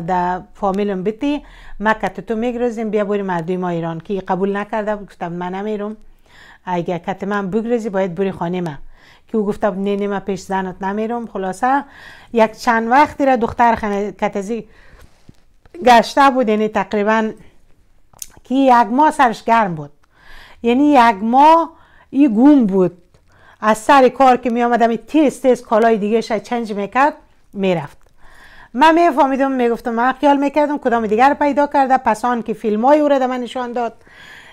در فامیلم بیتی مکت تو میگرزیم بیا بوری مردوی ما ایران که قبول نکرده بود گفتم من نمیرم اگه کت من بگرزی باید بری خانه من که او گفته بود نه نه من پیش زنت نمیرم خلاصه یک چند وقتی را دختر خانه کتزی گشته بود یعنی تقریبا که یک ماه سرش گرم بود یعنی یک ماه ای گوم بود از سر کار که می آمدم تیز تیز کالای دیگه شاید چنج میکرد میرفت من می می میگفتم من خیال میکردم کدام دیگر پیدا کرده پس که فیلم های او را من نشان داد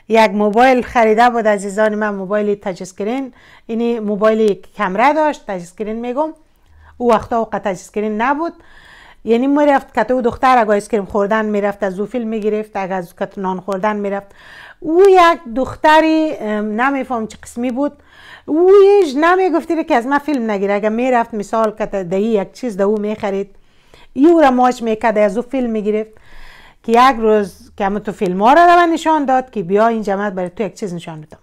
یک موبایل خریده بود عزیزان من موبایل تجسکرین اسکرین اینی موبایل کمره داشت تجسکرین میگم او وقتا وقت تجسکرین نبود یعنی میرفت که او دختر اگه آیسکریم خوردن میرفت از زوفیل میگرفت اگه از نان خوردن میرفت او یک دختری نمیفهم چه قسمی بود او ایش نمیگفتی که از ما فیلم نگیره اگه میرفت مثال که دهی یک چیز ده او میخرید او را ماش میکرد از او فیلم میگرفت که یک روز که تو فیلم ها نشان داد که بیا این جماعت برای تو یک چیز نشان داد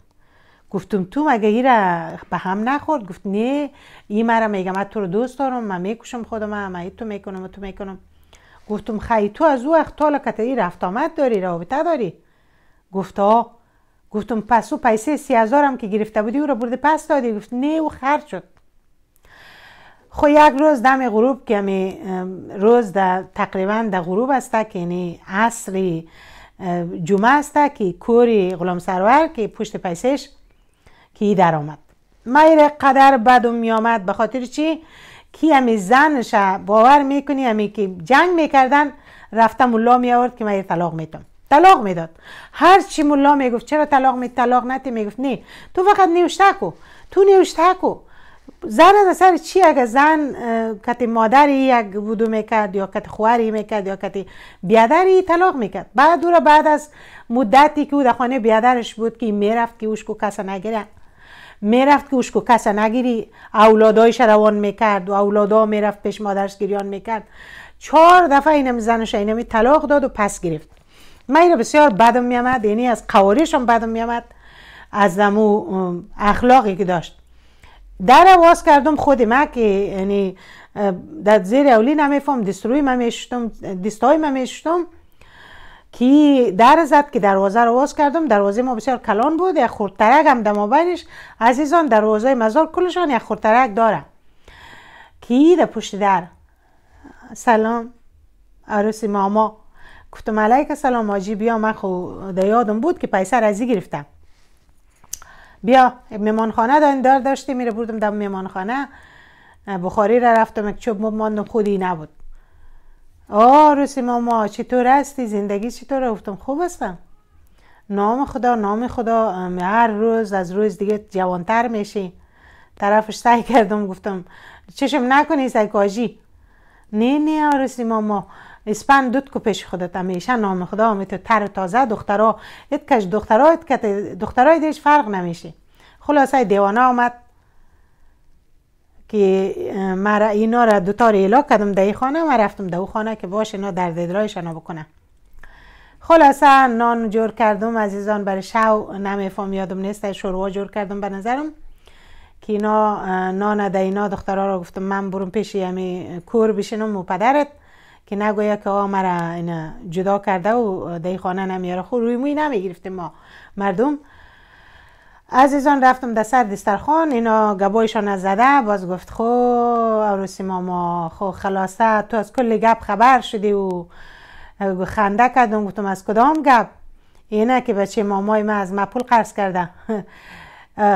گفتم تو مگه ای را به هم نخورد گفت نه ای مرا میگم من تو رو دوست دارم من میکشم خودم من تو میکنم و تو میکنم گفتم خی تو از او اختال کتایی رفت آمد داری رابطه داری گفت آه گفتم پس او پیسه سی هزارم که گرفته بودی او را برده پس دادی گفت نه او خرج شد خو خب یک روز دم غروب که می روز در تقریبا در غروب است که یعنی عصر جمعه است که کوری غلام سرور که پشت پیسهش کی در آمد مایر قدر بدم میامد، به خاطر چی کی همی زنش باور میکنی امی که جنگ میکردن رفتم ملا می آورد که مایر طلاق میدم طلاق میداد هر چی ملا میگفت چرا طلاق می طلاق نتی میگفت نه تو فقط نیوشته کو تو نیوشته کو زن از سر چی اگر زن کت مادری یک بودو میکرد یا کت خواری میکرد یا کت بیادری طلاق میکرد بعد او بعد از مدتی که او در خانه بیادرش بود که میرفت که اوش کو کس نگیره میرفت که اوشکو کسا نگیری اولادای روان میکرد و اولادا میرفت پیش مادرش گریان میکرد چهار دفعه اینم زنش اینم طلاق داد و پس گرفت من رو بسیار بدم میامد یعنی از قوارشم بدم میامد از دمو اخلاقی که داشت در آواز کردم خود ما که یعنی در زیر اولی نمیفهم دستروی من میشتم دستای من میشتم کی در زد که دروازه رو باز کردم دروازه ما بسیار کلان بود یک خورترک هم دما بینش عزیزان دروازه مزار کلشان یک خورترک داره کی در پشت در سلام عروسی ماما گفتم علیک سلام آجی بیا من خو در یادم بود که پیسر ازی گرفتم بیا میمان خانه دار داشتی میره بردم در خانه بخاری را رفتم اکچوب چوب خودی نبود آه روسی ماما چطور هستی زندگی چطور گفتم خوب هستم نام خدا نام خدا هر روز از روز دیگه جوانتر میشی طرفش سعی کردم گفتم چشم نکنی کاجی نه نه آرسی ماما اسپن دوت کو پیش خودت همیشه نام خدا تو تر تازه دخترا ات کش دخترا دخترای دیش فرق نمیشه خلاصه دیوانه آمد که مرا اینا را دوتار ایلا کردم در خانه و رفتم در خانه که باش اینا در شنا بکنم خلاصه نان جور کردم عزیزان برای شو نمیفهم یادم نیست شروع جور کردم به نظرم که اینا نان در اینا دخترها را گفتم من برون پیش یمی کور بشینم و پدرت که نگویا که آ مرا اینا جدا کرده و دی خانه نمیاره خود خب روی موی نمیگرفتیم ما مردم عزیزان رفتم در سر دسترخان اینا گبایشان از زده باز گفت خو عروسی ماما خو خلاصه تو از کل گپ خبر شدی و خنده کردم گفتم از کدام گپ اینه که بچه مامای من از ما پول قرض کرده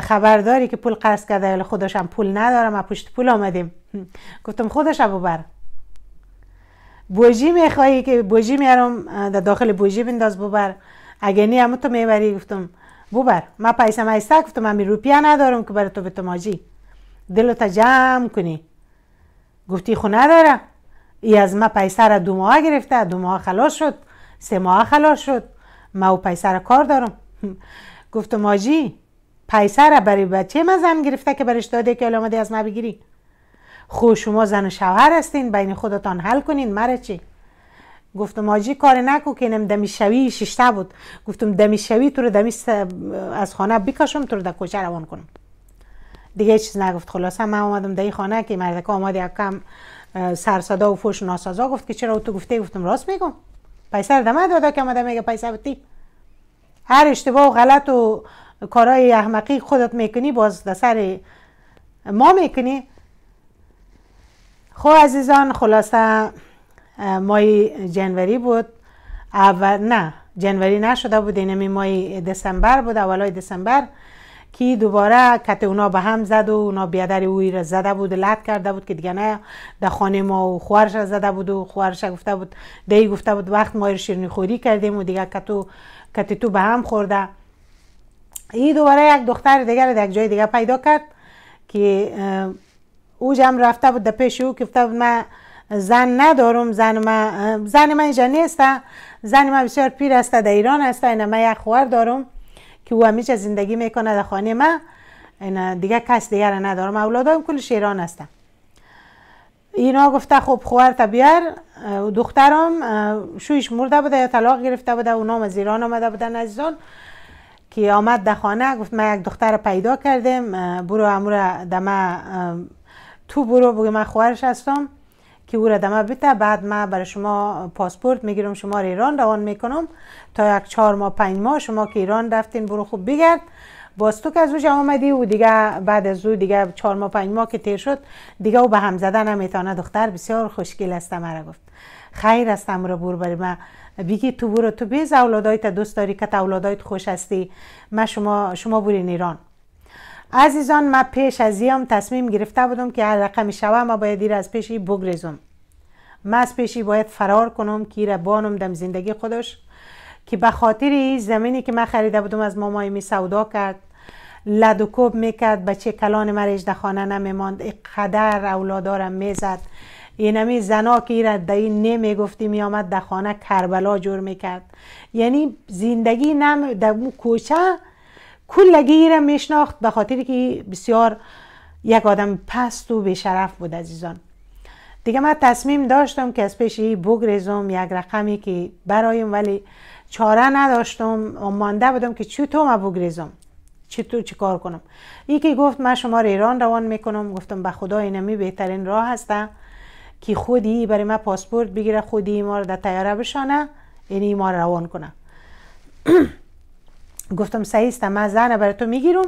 خبر داری که پول قرض کرده ولی یعنی خودشم پول ندارم ما پشت پول آمدیم گفتم خودش ابو بر بوجی میخوایی که بوجی میارم در داخل بوجی بنداز ببر اگه نی تو میبری گفتم ببر ما پیسه مایسته گفتم من روپیه ندارم که برای تو به تماجی تا جمع کنی گفتی خو نداره ای از ما پیسه را دو ماه گرفته دو ماه خلاص شد سه ماه خلاص شد ما او پیسه را کار دارم گفتم ماجی پیسه را برای بچه ما زن گرفته که برش داده که از ما بگیری خوش شما زن و شوهر هستین بین خودتان حل کنین مرا چی گفتم آجی کار نکو که نم شوی ششته بود گفتم شوی تو رو دمی از خانه بکشم تو رو در کوچه روان کنم دیگه چیز نگفت خلاصه من اومدم در خانه که مردک آمد یک کم سر و فوش ناسازا گفت که چرا تو گفته گفتم راست میگم پیسر دمه دادا که آمده میگه پیسر بودی هر اشتباه و غلط و کارهای احمقی خودت میکنی باز در سر ما میکنی خو خب عزیزان خلاصه مای جنوری بود اول نه جنوری نشده بود اینمی یعنی مای دسامبر بود اولای دسامبر کی دوباره کت اونا به هم زد و اونا بیادر اوی را زده بود لط کرده بود که دیگه نه در خانه ما و خوارش را زده بود و خوارش گفته بود دی گفته بود وقت ما شیرنی خوری کردیم و دیگه کتو کت تو به هم خورده ای دوباره یک دختر دیگر در یک جای دیگه پیدا کرد که او جمع رفته بود در پیش او گفته بود من زن ندارم زن ما زن ما اینجا نیست زن ما بسیار پیر است در ایران است اینا ما یک خوار دارم که او همیشه زندگی میکنه در خانه ما اینا دیگه کس دیگر ندارم اولادام کلش ایران هستم. اینا گفته خب خوار تا بیار دخترم شویش مرده بوده یا طلاق گرفته بوده نام از ایران آمده بودن عزیزان که آمد در خانه گفت من یک دختر پیدا کردیم برو امور تو برو بگو من خواهرش هستم که او را دمه بیته بعد ما برای شما پاسپورت میگیرم شما را ایران روان میکنم تا یک چهار ماه پنج ماه شما که ایران رفتین برو خوب بگرد باز تو که از او آمدی و دیگه بعد از او دیگه چهار ماه پنج ماه که تیر شد دیگه او به هم زدن نمیتانه دختر بسیار خوشگل است مرا گفت خیر است را بور بری ما بگی تو برو تو بیز اولادایت دوست داری که اولادایت خوش هستی ما شما شما برین ایران عزیزان ما پیش از هم تصمیم گرفته بودم که هر رقمی شوه ما باید ایر از پیشی بگریزم ما از پیشی باید فرار کنم که ایره بانم دم زندگی خودش که به خاطر زمینی که ما خریده بودم از مامای می سودا کرد لد و کوب میکرد بچه کلان مر در خانه نمیماند قدر اولادارم میزد اینمی زنا که ایره در این نمیگفتی میآمد در خانه کربلا جور میکرد یعنی زندگی نم در کوچه کل را میشناخت به خاطر که بسیار یک آدم پست و بشرف بود عزیزان دیگه من تصمیم داشتم که از پیش ای بگریزم یک رقمی که برایم ولی چاره نداشتم و مانده بودم که تو من بگریزم تو چی کار کنم ای که گفت من شما رو ایران روان میکنم گفتم به خدا اینمی بهترین راه هستم که خودی برای من پاسپورت بگیره خودی ما رو در تیاره بشانه یعنی ما روان کنه گفتم سهیستم من زن برای تو میگیرم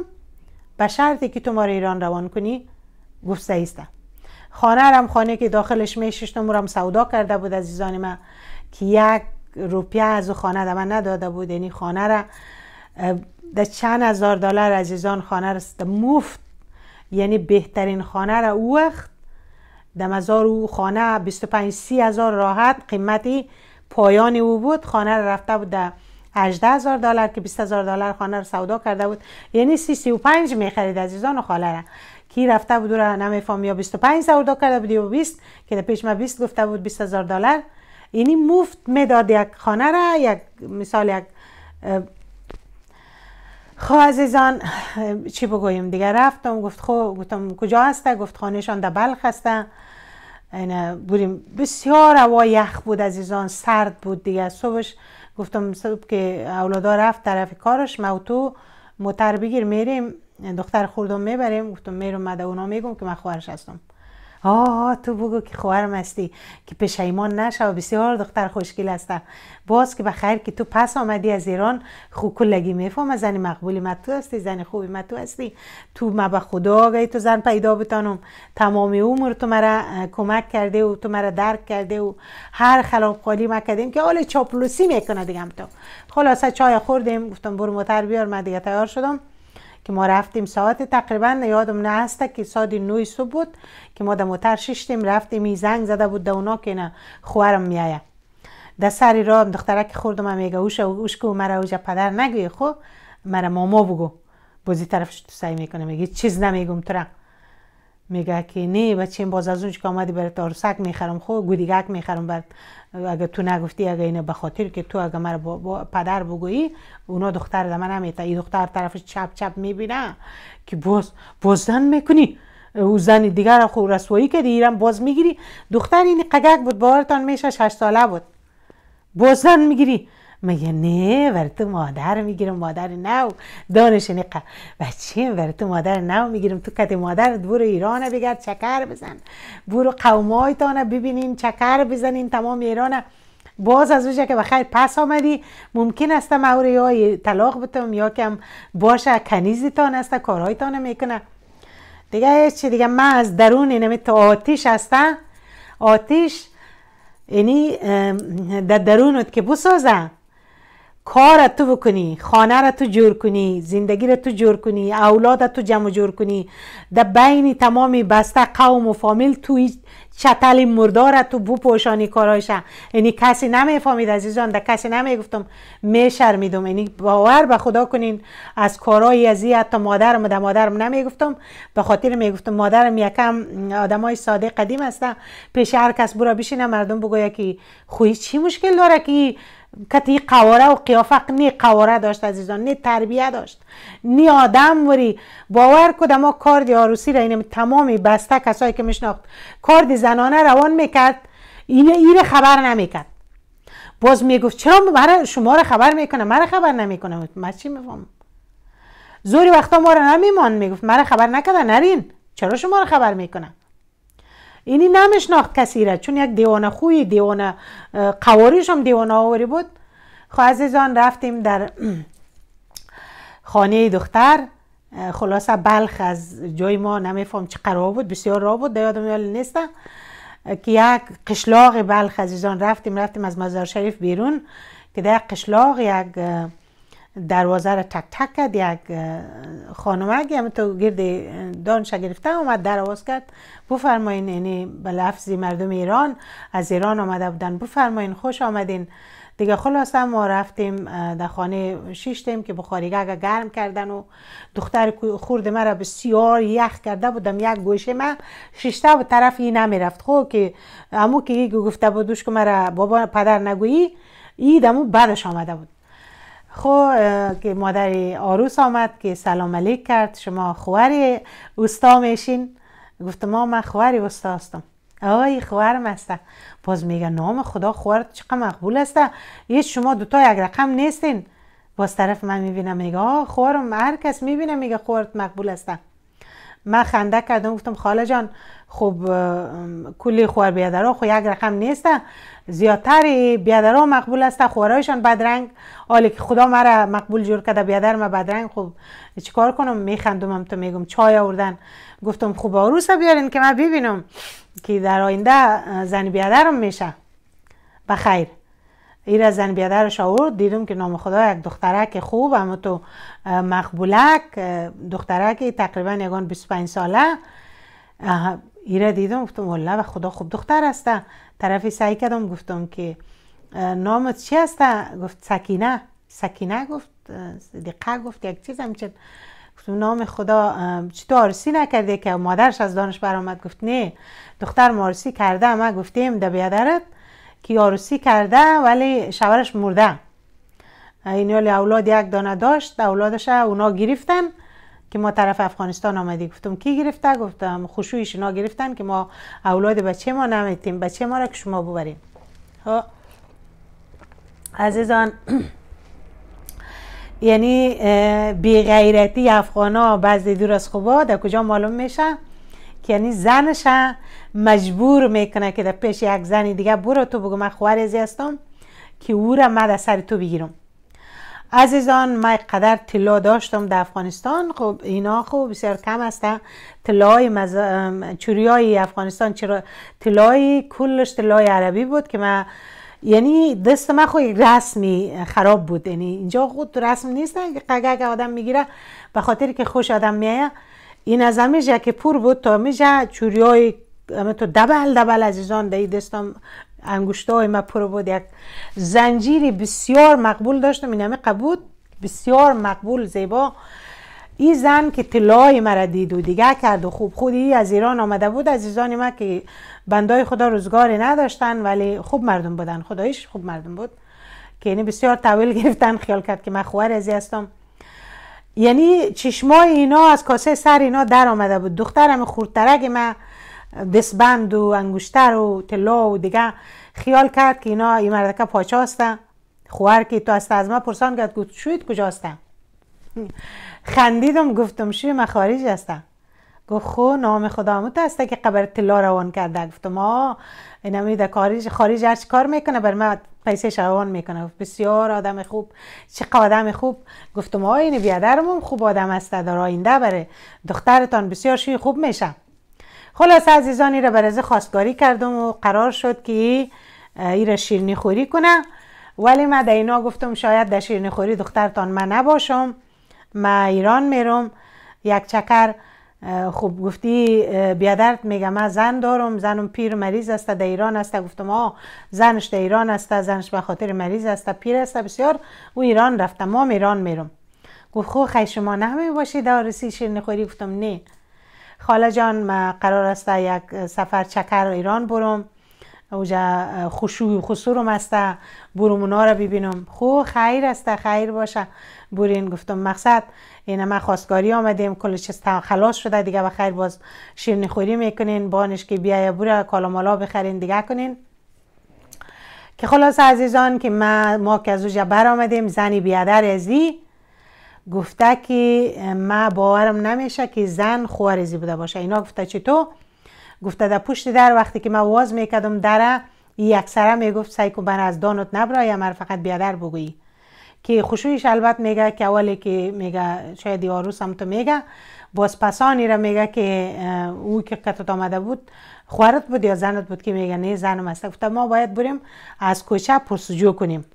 به شرطی که تو ما رو ایران روان کنی گفت سهیستم خانه هم خانه که داخلش میششتم هم سودا کرده بود عزیزان من که یک روپیه از خانه در من نداده بود یعنی خانه را در چند هزار دلار عزیزان خانه را مفت یعنی بهترین خانه را او وقت در مزار او خانه 25 30 هزار راحت قیمتی پایان او بود خانه را رفته بود 18000 دلار که 20000 دلار خانه رو سودا کرده بود یعنی 30 35 می خرید عزیزان و خاله را کی رفته بود را نمیفهم یا 25 سودا کرده بود یا 20 که در پیش ما 20 گفته بود 20000 دلار یعنی مفت میداد یک خانه را یک مثال یک خو خب عزیزان چی بگویم دیگه رفتم گفت خو خب، گفتم کجا هسته گفت خانهشان در بلخ هسته یعنی بودیم بسیار هوا یخ بود عزیزان سرد بود دیگه صبحش گفتم صبح که اولادا رفت طرف کارش ما تو موتر بگیر میریم دختر خوردم میبریم گفتم میرم مده اونا میگم که من خواهرش هستم آه تو بگو که خواهرم هستی که پشیمان و بسیار دختر خوشگل هستم باز که بخیر که تو پس آمدی از ایران خو کلگی میفهم زن مقبولی ما تو هستی زن خوبی ما تو هستی تو ما به خدا اگه تو زن پیدا بتانم تمام عمر تو مرا کمک کرده و تو مرا درک کرده و هر خلاف خالی ما کردیم که حال چاپلوسی میکنه دیگه تو خلاصه چای خوردیم گفتم برو موتر بیار من دیگه تیار شدم که ما رفتیم ساعت تقریبا یادم نه هسته که ساعت نوی صبح بود که ما در موتر ششتیم رفتیم ای زنگ زده بود در اونا که نه خوارم میایه در سر را که خوردم هم میگه اوش اوش که مرا اوجه پدر نگوی خو مرا ماما بگو بازی طرفش تو سعی میکنه میگه چیز نمیگم تو میگه که نه بچه باز از اون که آمدی برای تارسک میخرم خو خب گودیگک میخرم بر اگه تو نگفتی اگه اینه به خاطر که تو اگه مرا با, با پدر بگویی اونا دختر دم من نمیتا این دختر طرفش چپ چپ میبینه که باز بازدن میکنی او زن دیگر خو رسوایی کردی ایرم باز میگیری دختر این قگک بود باورتان میشه شش ساله بود بازدن میگیری میگه نه برای تو مادر میگیرم مادر نو دانش نقه بچه برای تو مادر نو میگیرم تو کدی مادر برو ایران بگر چکر بزن برو قومایتانه ببینین چکر بزنین تمام ایرانه باز از وجه که بخیر پس آمدی ممکن است موری های طلاق بتم یا کم باشه کنیزیتان است کارهایتان میکنه دیگه چی دیگه من از درون اینمی تو آتیش هسته آتیش یعنی در درونت که بسازه کار تو بکنی خانه را تو جور کنی زندگی را تو جور کنی اولاد تو جمع جور کنی در بین تمام بسته قوم و فامیل تو چتل مردار تو بو پوشانی کارایشه یعنی کسی نمیفهمید عزیزان در کسی نمیگفتم میشرمیدم یعنی باور به خدا کنین از کارای از حتی مادرم در مادرم نمیگفتم به خاطر میگفتم مادرم یکم آدمای ساده قدیم هستن پیش هر کس برا بشینه مردم بگویا که خویش چی مشکل داره که کتی قواره و قیافه نی قواره داشت عزیزان نی تربیه داشت نی آدم وری باور کد ما کارد عروسی را اینه تمامی بسته کسایی که میشناخت کارد زنانه روان میکرد اینه ایر خبر نمیکرد باز میگفت چرا برای شما را خبر میکنه مرا خبر نمیکنه من چی میفهم زوری وقتا ما را نمیمان میگفت مرا خبر نکده نرین چرا شما را خبر میکنه اینی نمیشناخت کسی را چون یک دیوانه خوی دیوانه قواریش هم دیوانه آوری بود خو خب عزیزان رفتیم در خانه دختر خلاصه بلخ از جای ما نمیفهم چه قرار بود بسیار را بود یادم یال نیست که یک قشلاق بلخ عزیزان رفتیم رفتیم از مزار شریف بیرون که در قشلاق یک دروازه را تک تک کرد یک خانمه هم تو گرد دانش گرفته اومد در آواز کرد بفرمایین یعنی به لفظی مردم ایران از ایران آمده بودن بفرمایین خوش آمدین دیگه خلاصه ما رفتیم در خانه شیشتیم که بخاریگه گرم کردن و دختر خورد مرا بسیار یخ کرده بودم یک گوشه من شیشته به طرف ای نمیرفت خب که امو که گفته بودوش که مرا بابا پدر نگویی ای دمو بعدش آمده بود خو خب، که مادر آروس آمد که سلام علیک کرد شما خواری استا میشین گفته ما من خواهر وستا هستم آی خوارم هسته باز میگه نام خدا خوارت چقدر مقبول هسته یه شما دوتا یک رقم نیستین باز طرف من میبینم میگه آه خوارم. هر کس میبینم میگه خوارت مقبول هسته من خنده کردم گفتم خاله جان خب کلی کلی بیادر ها خب یک رقم نیسته زیادتر ها مقبول است خوارایشان بدرنگ حالی که خدا مرا مقبول جور کرده بیادر ما بدرنگ خب چیکار کنم میخندم تو میگم چای آوردن گفتم خوب ها بیارین که من ببینم که در آینده زن بیادرم میشه بخیر را زن بیادرش آورد دیدم که نام خدا یک دخترک خوب اما تو مقبولک دخترک تقریبا یگان 25 ساله ایره دیدم گفتم والله و خدا خوب دختر هسته طرفی سعی کردم گفتم که نامت چی هسته گفت سکینه سکینه گفت دقیقه گفت یک چیز همچن گفتم نام خدا چی تو نکرده که مادرش از دانش برآمد گفت نه دختر مارسی کرده ما گفتیم ده بیادرت که آروسی کرده ولی شوهرش مرده این اولاد یک دانه داشت اولادش اونا گرفتن که ما طرف افغانستان آمدی گفتم کی گرفته گفتم خوشویش اینا گرفتن که ما اولاد بچه ما نمیتیم بچه ما را که شما ببرین ها خب. عزیزان یعنی بی غیرتی افغانا بعضی دور از خوبا در کجا معلوم میشه که یعنی زنش مجبور میکنه که در پیش یک زنی دیگه برو تو بگو من خوارزی هستم که او را من سر تو بگیرم عزیزان من قدر طلا داشتم در افغانستان خب اینا خب بسیار کم هستن طلای مز... افغانستان چرا طلای کلش طلای عربی بود که من یعنی دست من خو خب رسمی خراب بود یعنی اینجا خود رسم نیستن که اگه آدم میگیره به خاطر که خوش آدم میایه این از جا که پور بود تا میشه چوریای تو دبل دبل عزیزان دهی دستم انگوشت های ما پرو بود یک زنجیری بسیار مقبول داشتم این همه قبود بسیار مقبول زیبا این زن که طلای مرا دید و دیگه کرد و خوب خودی از ایران آمده بود عزیزان ما که بندای خدا روزگاری نداشتن ولی خوب مردم بودن خدایش خوب مردم بود که یعنی بسیار طویل گرفتن خیال کرد که من خوار ازی هستم یعنی چشمای اینا از کاسه سر اینا در آمده بود دخترم خورترک من بند و انگشتر و طلا و دیگه خیال کرد که اینا این مردکه پاچه هستن خوهر که تو است از ما پرسان کرد گفت شوید کجا هستن خندیدم گفتم شوی ما خارج هستم گفت خو نام خدا هسته که قبر طلا روان کرده گفتم آ اینمی در خارج خارج هر کار میکنه بر ما پیسه روان میکنه بسیار آدم خوب چه آدم خوب گفتم آ این بیادرمون خوب آدم است در آینده بره دخترتان بسیار شوی خوب میشه خلاص عزیزان را برای خواستگاری کردم و قرار شد که ایره شیرنی خوری کنه ولی من در اینا گفتم شاید در شیرنی خوری دخترتان من نباشم من ایران میرم یک چکر خوب گفتی بیادرت میگه من زن دارم زنم پیر مریض است در ایران است گفتم آه زنش در ایران است زنش به خاطر مریض است پیر است بسیار او ایران رفتم ما ایران میرم گفت خو خی شما نمی باشی در رسی شیرنی خوری گفتم نه خاله جان قرار است یک سفر چکر ایران بروم اوجا خوشو خسورم است بروم اونا را ببینم خو خیر است خیر باشه بورین گفتم مقصد اینه ما خواستگاری آمدیم کل چیز خلاص شده دیگه و خیر باز شیر خوری میکنین بانش که بیای بوره کالا مالا بخرین دیگه کنین که خلاص عزیزان که ما, ما که از اوجا بر آمدیم زنی بیادر ازی گفته که ما باورم نمیشه که زن خوارزی بوده باشه اینا گفته چی تو گفته در پشت در وقتی که ما واز میکردم دره یک سره میگفت سعی کن بر از دانت نبرای من فقط بیادر بگویی که خوشویش البته میگه که اولی که میگه شاید یاروس هم تو میگه باز پسانی را میگه که او که قطعت آمده بود خوارت بود یا زنت بود که میگه نه زنم است گفته ما باید بریم از کوچه پرسجو کنیم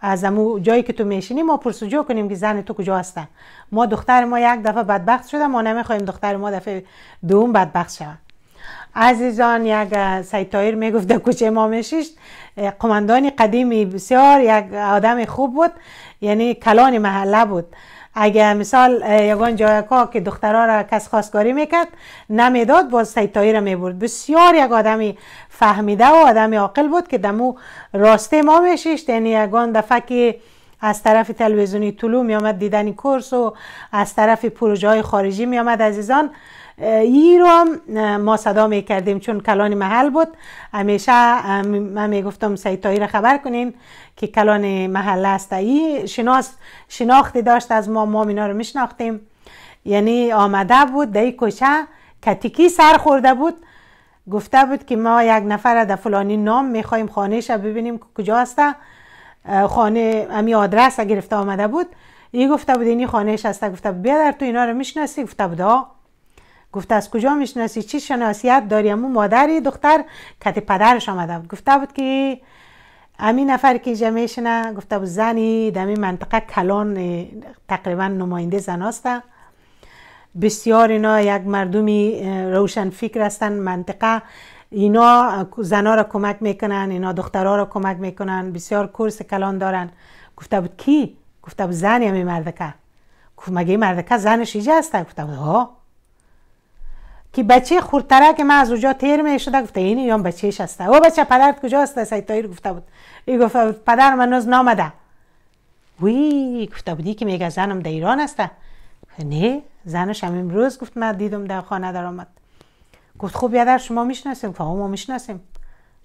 از امو جایی که تو میشینی ما پرسجو کنیم که زن تو کجا هستن ما دختر ما یک دفعه بدبخت شده ما نمیخوایم دختر ما دفعه دوم بدبخت شود عزیزان یک سید تایر میگفت در کوچه میشیشت قماندان قدیمی بسیار یک آدم خوب بود یعنی کلان محله بود اگه مثال یگان جایکا که دخترها را کس خواستگاری میکرد نمیداد باز سید را میبرد بسیار یک آدمی فهمیده و آدمی عاقل بود که دمو راسته ما میشیشت یعنی یگان دفعه که از طرف تلویزیونی طلو میامد دیدنی کورس و از طرف پروژه های خارجی میامد عزیزان ای رو ما صدا می کردیم چون کلان محل بود همیشه من می گفتم سید خبر کنین که کلان محل است ای شناس شناختی داشت از ما ما مینا رو میشناختیم یعنی آمده بود در کوچه کتیکی سر خورده بود گفته بود که ما یک نفر در فلانی نام میخوایم خانهش ببینیم کجا هسته خانه امی آدرس گرفته آمده بود یه گفته بود اینی خانهش هسته گفته بود در تو اینا رو میشناسی گفته بود گفته از کجا میشناسی چی شناسیت داری امو مادری دختر کت پدرش آمده بود گفته بود که امی نفر که اینجا میشنه گفته بود زنی دمی منطقه کلان تقریبا نماینده زن هسته بسیار اینا یک مردمی روشن فکر هستن منطقه اینا زنا را کمک میکنن اینا دخترها را کمک میکنن بسیار کورس کلان دارن گفته بود کی گفته بود زنی امی مردکه گفت مگه مردکه زنش ایجا هسته گفته بود ها که بچه که من از اونجا تیر می شده گفته این یا بچهش هسته او بچه پدرت کجاست سید تایر گفته بود ای گفته پدر من از نامده وی گفته بودی که میگه زنم در ایران هسته نه زنش هم امروز گفت من دیدم در خانه در آمد گفت خب بیادر شما میشناسیم که ما میشناسیم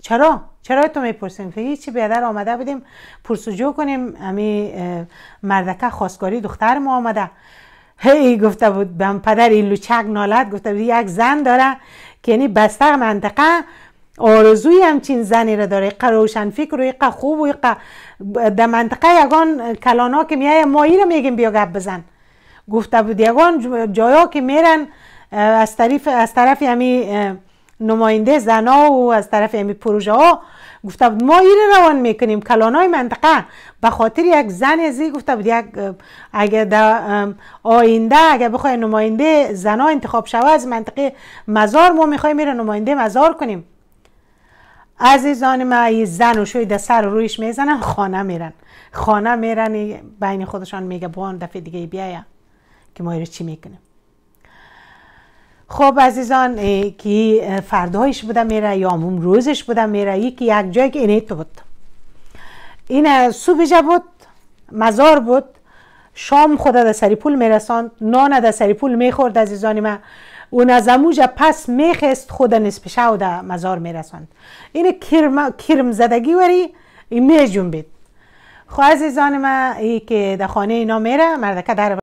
چرا چرا تو میپرسیم که هیچی بیادر آمده بودیم پرسجو کنیم امی مردکه خواستگاری دختر ما آمده هی گفته بود به پدر این لوچک نالت گفته بود یک زن داره که یعنی بستر منطقه آرزوی همچین زنی را داره یک روشن فکر و یک خوب و یک در منطقه یگان کلانا که ما مایی رو میگیم بیا گپ بزن گفته بود یگان جایا که میرن از طرف از نماینده زنا و از طرف امی پروژه ها گفته بود ما این روان میکنیم کلانای منطقه به خاطر یک زن ازی گفته بود یک اگر در آینده اگر بخوای نماینده زنا انتخاب شوه از منطقه مزار ما میخوایم میره نماینده مزار کنیم عزیزان ما این زن و شوی در سر و رویش میزنن خانه میرن خانه میرن بین خودشان میگه بان دفعه دیگه بیایم که ما رو چی میکنیم خب عزیزان که فردایش بوده میره یا همون روزش بوده میره که یک جایی که اینه تو بود این سوبیجه بود مزار بود شام خود در سری پول میرساند نان در سری پول میخورد عزیزان ما اون از پس میخست خود نصف شو در مزار میرساند این کرم, کرم زدگی وری بید خب عزیزان ما ای که در خانه اینا میره مردکه در